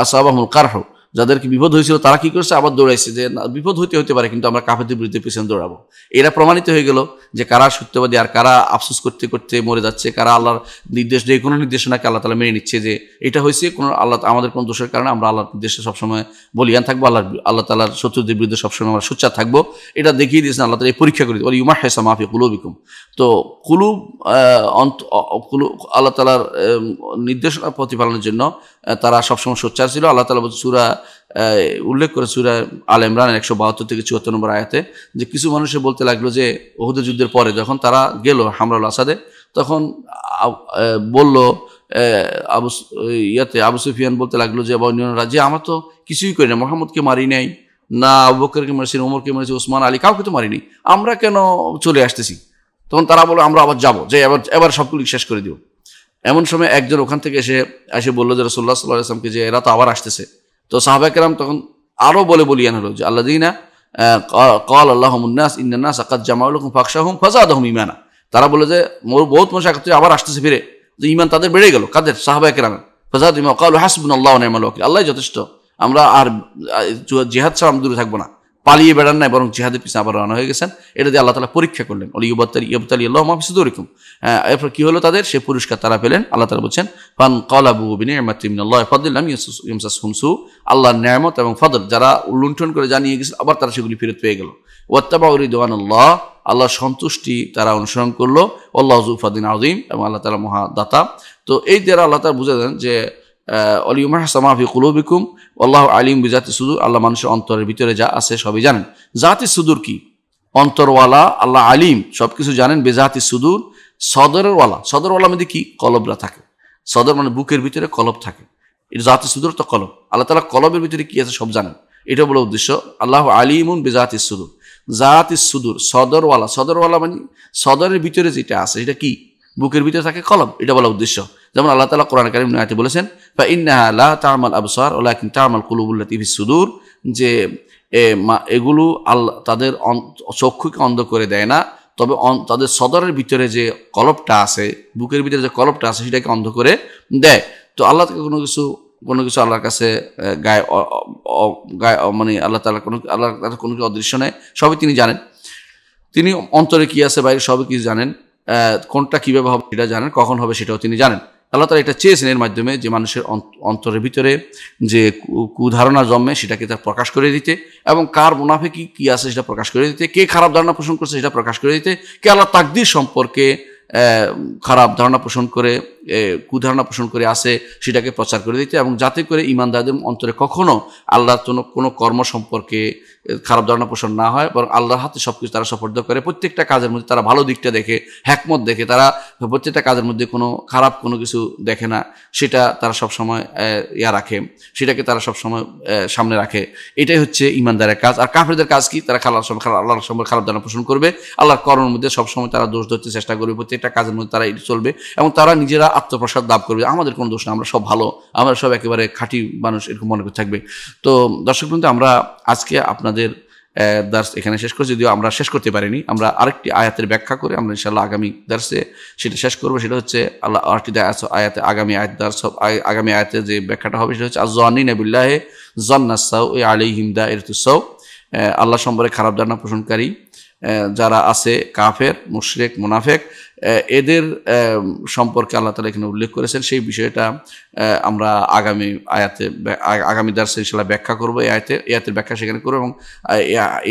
আসাবাহুল কারহ যাদেরকে বিপদ হয়েছিল তারা কি করছে আবার দৌড়াইছে যে বিপদ হইতে হতে পারে কিন্তু আমরা কাফেদের বিরুদ্ধে পেছনে দৌড়াবো এরা প্রমাণিত হয়ে গেল যে কারা সত্যবাদী আর কারা আফসোস করতে করতে মরে যাচ্ছে কারা আল্লাহর নির্দেশ দিয়ে কোনো নির্দেশনাকে আল্লাহ তালা মেনে নিচ্ছে যে এটা হয়েছে কোনো আল্লাহ আমাদের কোনো দোষের কারণে আমরা আল্লাহর নির্দেশে সবসময় বলিয়ান থাকবো আল্লাহ আল্লাহ তালার শত্রুদের বিরুদ্ধে সবসময় আমরা সোচ্চার থাকবো এটা দেখিয়ে দিয়েছেন আল্লাহ তালা এই পরীক্ষা করে বলে ইউমা হেসা মাফি কুলুবিকুম তো কুলুব অন্ত কুলু আল্লাহ তালার নির্দেশনা প্রতিপালনের জন্য তারা সবসময় সোচ্চার ছিল আল্লাহ তালা বলছে সুরা উল্লেখ করে সুরা আল ইমরান একশো বাহাত্তর থেকে চুয়াত্তর নম্বর আয়াতে যে কিছু মানুষে বলতে লাগলো যে ওহুদের যুদ্ধের পরে যখন তারা গেল হামরাল আসাদে তখন বলল আবু ইয়াতে আবু সুফিয়ান বলতে লাগলো যে বা অন্যরা যে আমার তো কিছুই করি না মোহাম্মদকে মারি নাই না আবু বকরকে মারিছি ওমরকে মারিছি ওসমান আলী কাউকে তো মারিনি আমরা কেন চলে আসতেছি তখন তারা বলো আমরা আবার যাবো যে এবার এবার সবগুলি শেষ করে দিব এমন সময় একজন ওখান থেকে এসে এসে বললো যে রসোল্লা সাল্লাহ আসলামকে যে এরা তো আবার আসতেছে তো সাহাবাকেরাম তখন আরও বলে বলিয়ান হলো যে আল্লাহ দিনা কল আল্লাহমুন্নাস ইন্নাস আকাত জামাউল হুম ফাকশা হুম ফাজাদ হুম ইমানা তারা বলে যে মোর বহুত মশা একত্রে আবার আসতেছে ফিরে তো ইমান তাদের বেড়ে গেল কাদের সাহাবাকেরামের ফাজাদ ইমা কাল হাসবুন আল্লাহ আল্লাহ যথেষ্ট আমরা আর জিহাদ ছাড়া দূরে থাকবো না পালিয়ে বেড়ান নাই বরং জিহাদের পিছনে আবার রওনা হয়ে গেছেন এটা দিয়ে আল্লাহ তালা পরীক্ষা করলেন অলি ইউবাত্তালি ইয়বতালি আল্লাহ ওরকম হ্যাঁ, এরপর কী হলো তাদের সে পুরস্কার তারা পেলেন আল্লাহ তালা বলছেন ফান কলাবু বিন এমাতিমিনাল্লাহ ফদুল্লাম ইমসাস হুমসু আল্লাহর ন্যামত এবং ফদর যারা লুণ্ঠন করে জানিয়ে গেছে আবার তারা সেগুলি ফেরত পেয়ে গেল ওয়াত্তাবা দোয়ান আল্লাহ আল্লাহ সন্তুষ্টি তারা অনুসরণ করলো আল্লাহ জুফাদিন আজিম এবং আল্লাহ তালা মহাদাতা তো এই দ্বারা আল্লাহ তালা বুঝে দেন যে অলিউমাহসামা ফি বিকুম আল্লাহ আলিম বিজাতি সুদুর আল্লাহ মানুষের অন্তরের ভিতরে যা আছে সবই জানেন জাতি সুদুর কি অন্তরওয়ালা আল্লাহ আলিম সব কিছু জানেন বেজাতি সুদুর সদরেরওয়ালা সদরওয়ালা মধ্যে মানে কি কলবরা থাকে সদর মানে বুকের ভিতরে কলব থাকে এটা জাতি সুদুর তো কলব আল্লাহ তালা কলবের ভিতরে কি আছে সব জানেন এটা বলে উদ্দেশ্য আল্লাহ আলিমুন বেজাতি সুদুর জাতি সুদুর সদরওয়ালা সদরওয়ালা মানে সদরের ভিতরে যেটা আছে এটা কি বুকের ভিতরে থাকে কলম এটা বলা উদ্দেশ্য যেমন আল্লাহ তালা কোরআন কারিম নায়াতে বলেছেন বা ইন্নাহা আল্লাহ তামাল আবসার ওলা কিন তামাল কুলুবুল্লা তিভি সুদূর যে এগুলো আল্লাহ তাদের চক্ষুকে অন্ধ করে দেয় না তবে তাদের সদরের ভিতরে যে কলপটা আছে বুকের ভিতরে যে কলপটা আছে সেটাকে অন্ধ করে দেয় তো আল্লাহ কোনো কিছু কোনো কিছু আল্লাহর কাছে গায়ে গায়ে মানে আল্লাহ তালা কোনো আল্লাহ কোনো কিছু অদৃশ্য নেয় সবই তিনি জানেন তিনি অন্তরে কী আছে বাইরে সবই কিছু জানেন কোনটা কীভাবে হবে সেটা জানেন কখন হবে সেটাও তিনি জানেন আল্লাহ তালা এটা চেয়েছেন এর মাধ্যমে যে মানুষের অন্তরের ভিতরে যে কুধারণা জন্মে সেটাকে তার প্রকাশ করে দিতে এবং কার মুনাফে কি কী আছে সেটা প্রকাশ করে দিতে কে খারাপ ধারণা পোষণ করছে সেটা প্রকাশ করে দিতে কে আল্লাহ তাকদির সম্পর্কে খারাপ ধারণা পোষণ করে কুধারণা পোষণ করে আসে সেটাকে প্রচার করে দিতে এবং যাতে করে ইমানদারদের অন্তরে কখনও আল্লাহর কোনো কোনো কর্ম সম্পর্কে খারাপ ধারণা পোষণ না হয় বরং আল্লাহর হাতে সব কিছু তারা সফর্দ করে প্রত্যেকটা কাজের মধ্যে তারা ভালো দিকটা দেখে হ্যাকমত দেখে তারা প্রত্যেকটা কাজের মধ্যে কোনো খারাপ কোনো কিছু দেখে না সেটা তারা সব সময় ইয়া রাখে সেটাকে তারা সব সময় সামনে রাখে এটাই হচ্ছে ইমানদারের কাজ আর কাফেরদের কাজ কি তারা খালার সময় আল্লাহর সময় খারাপ ধারণা পোষণ করবে আল্লাহর কর্মের মধ্যে সবসময় তারা দোষ ধরতে চেষ্টা করবে প্রত্যেক প্রত্যেকটা কাজের মধ্যে তারা এটি চলবে এবং তারা নিজেরা আত্মপ্রসাদ লাভ করবে আমাদের কোনো দোষ না আমরা সব ভালো আমরা সব একেবারে খাঁটি মানুষ এরকম মনে করে থাকবে তো দর্শক বন্ধু আমরা আজকে আপনাদের দার্স এখানে শেষ করছি যদিও আমরা শেষ করতে পারিনি আমরা আরেকটি আয়াতের ব্যাখ্যা করে আমরা ইনশাল্লাহ আগামী দার্সে সেটা শেষ করবো সেটা হচ্ছে আল্লাহ আরেকটি আয়াতে আগামী আয়াত দার্স আগামী আয়াতে যে ব্যাখ্যাটা হবে সেটা হচ্ছে আজানি নবুল্লাহে জন্নাসাউ এ আলি হিমদা ইরতুসাউ আল্লাহ সম্বরে খারাপ ধারণা পোষণকারী যারা আছে কাফের মুশরেক মুনাফেক এদের সম্পর্কে আল্লাহ তালা এখানে উল্লেখ করেছেন সেই বিষয়টা আমরা আগামী আয়াতে আগামী দার্সে ইনশাল্লাহ ব্যাখ্যা করবো এই আয়তে এই ব্যাখ্যা সেখানে করবো এবং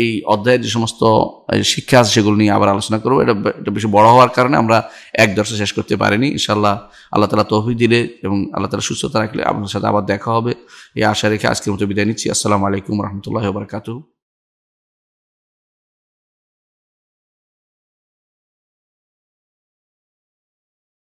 এই অধ্যায়ের যে সমস্ত শিক্ষা আছে সেগুলো নিয়ে আবার আলোচনা করবো এটা এটা বেশি বড়ো হওয়ার কারণে আমরা এক দর্শা শেষ করতে পারিনি ইনশাল্লাহ আল্লাহ তালা তহবি দিলে এবং আল্লাহ তালা সুস্থতা রাখলে আপনার সাথে আবার দেখা হবে এই আশা রেখে আজকের মতো বিদায় নিচ্ছি আসসালামু আলাইকুম রহমতুল্লাহ বারকাতু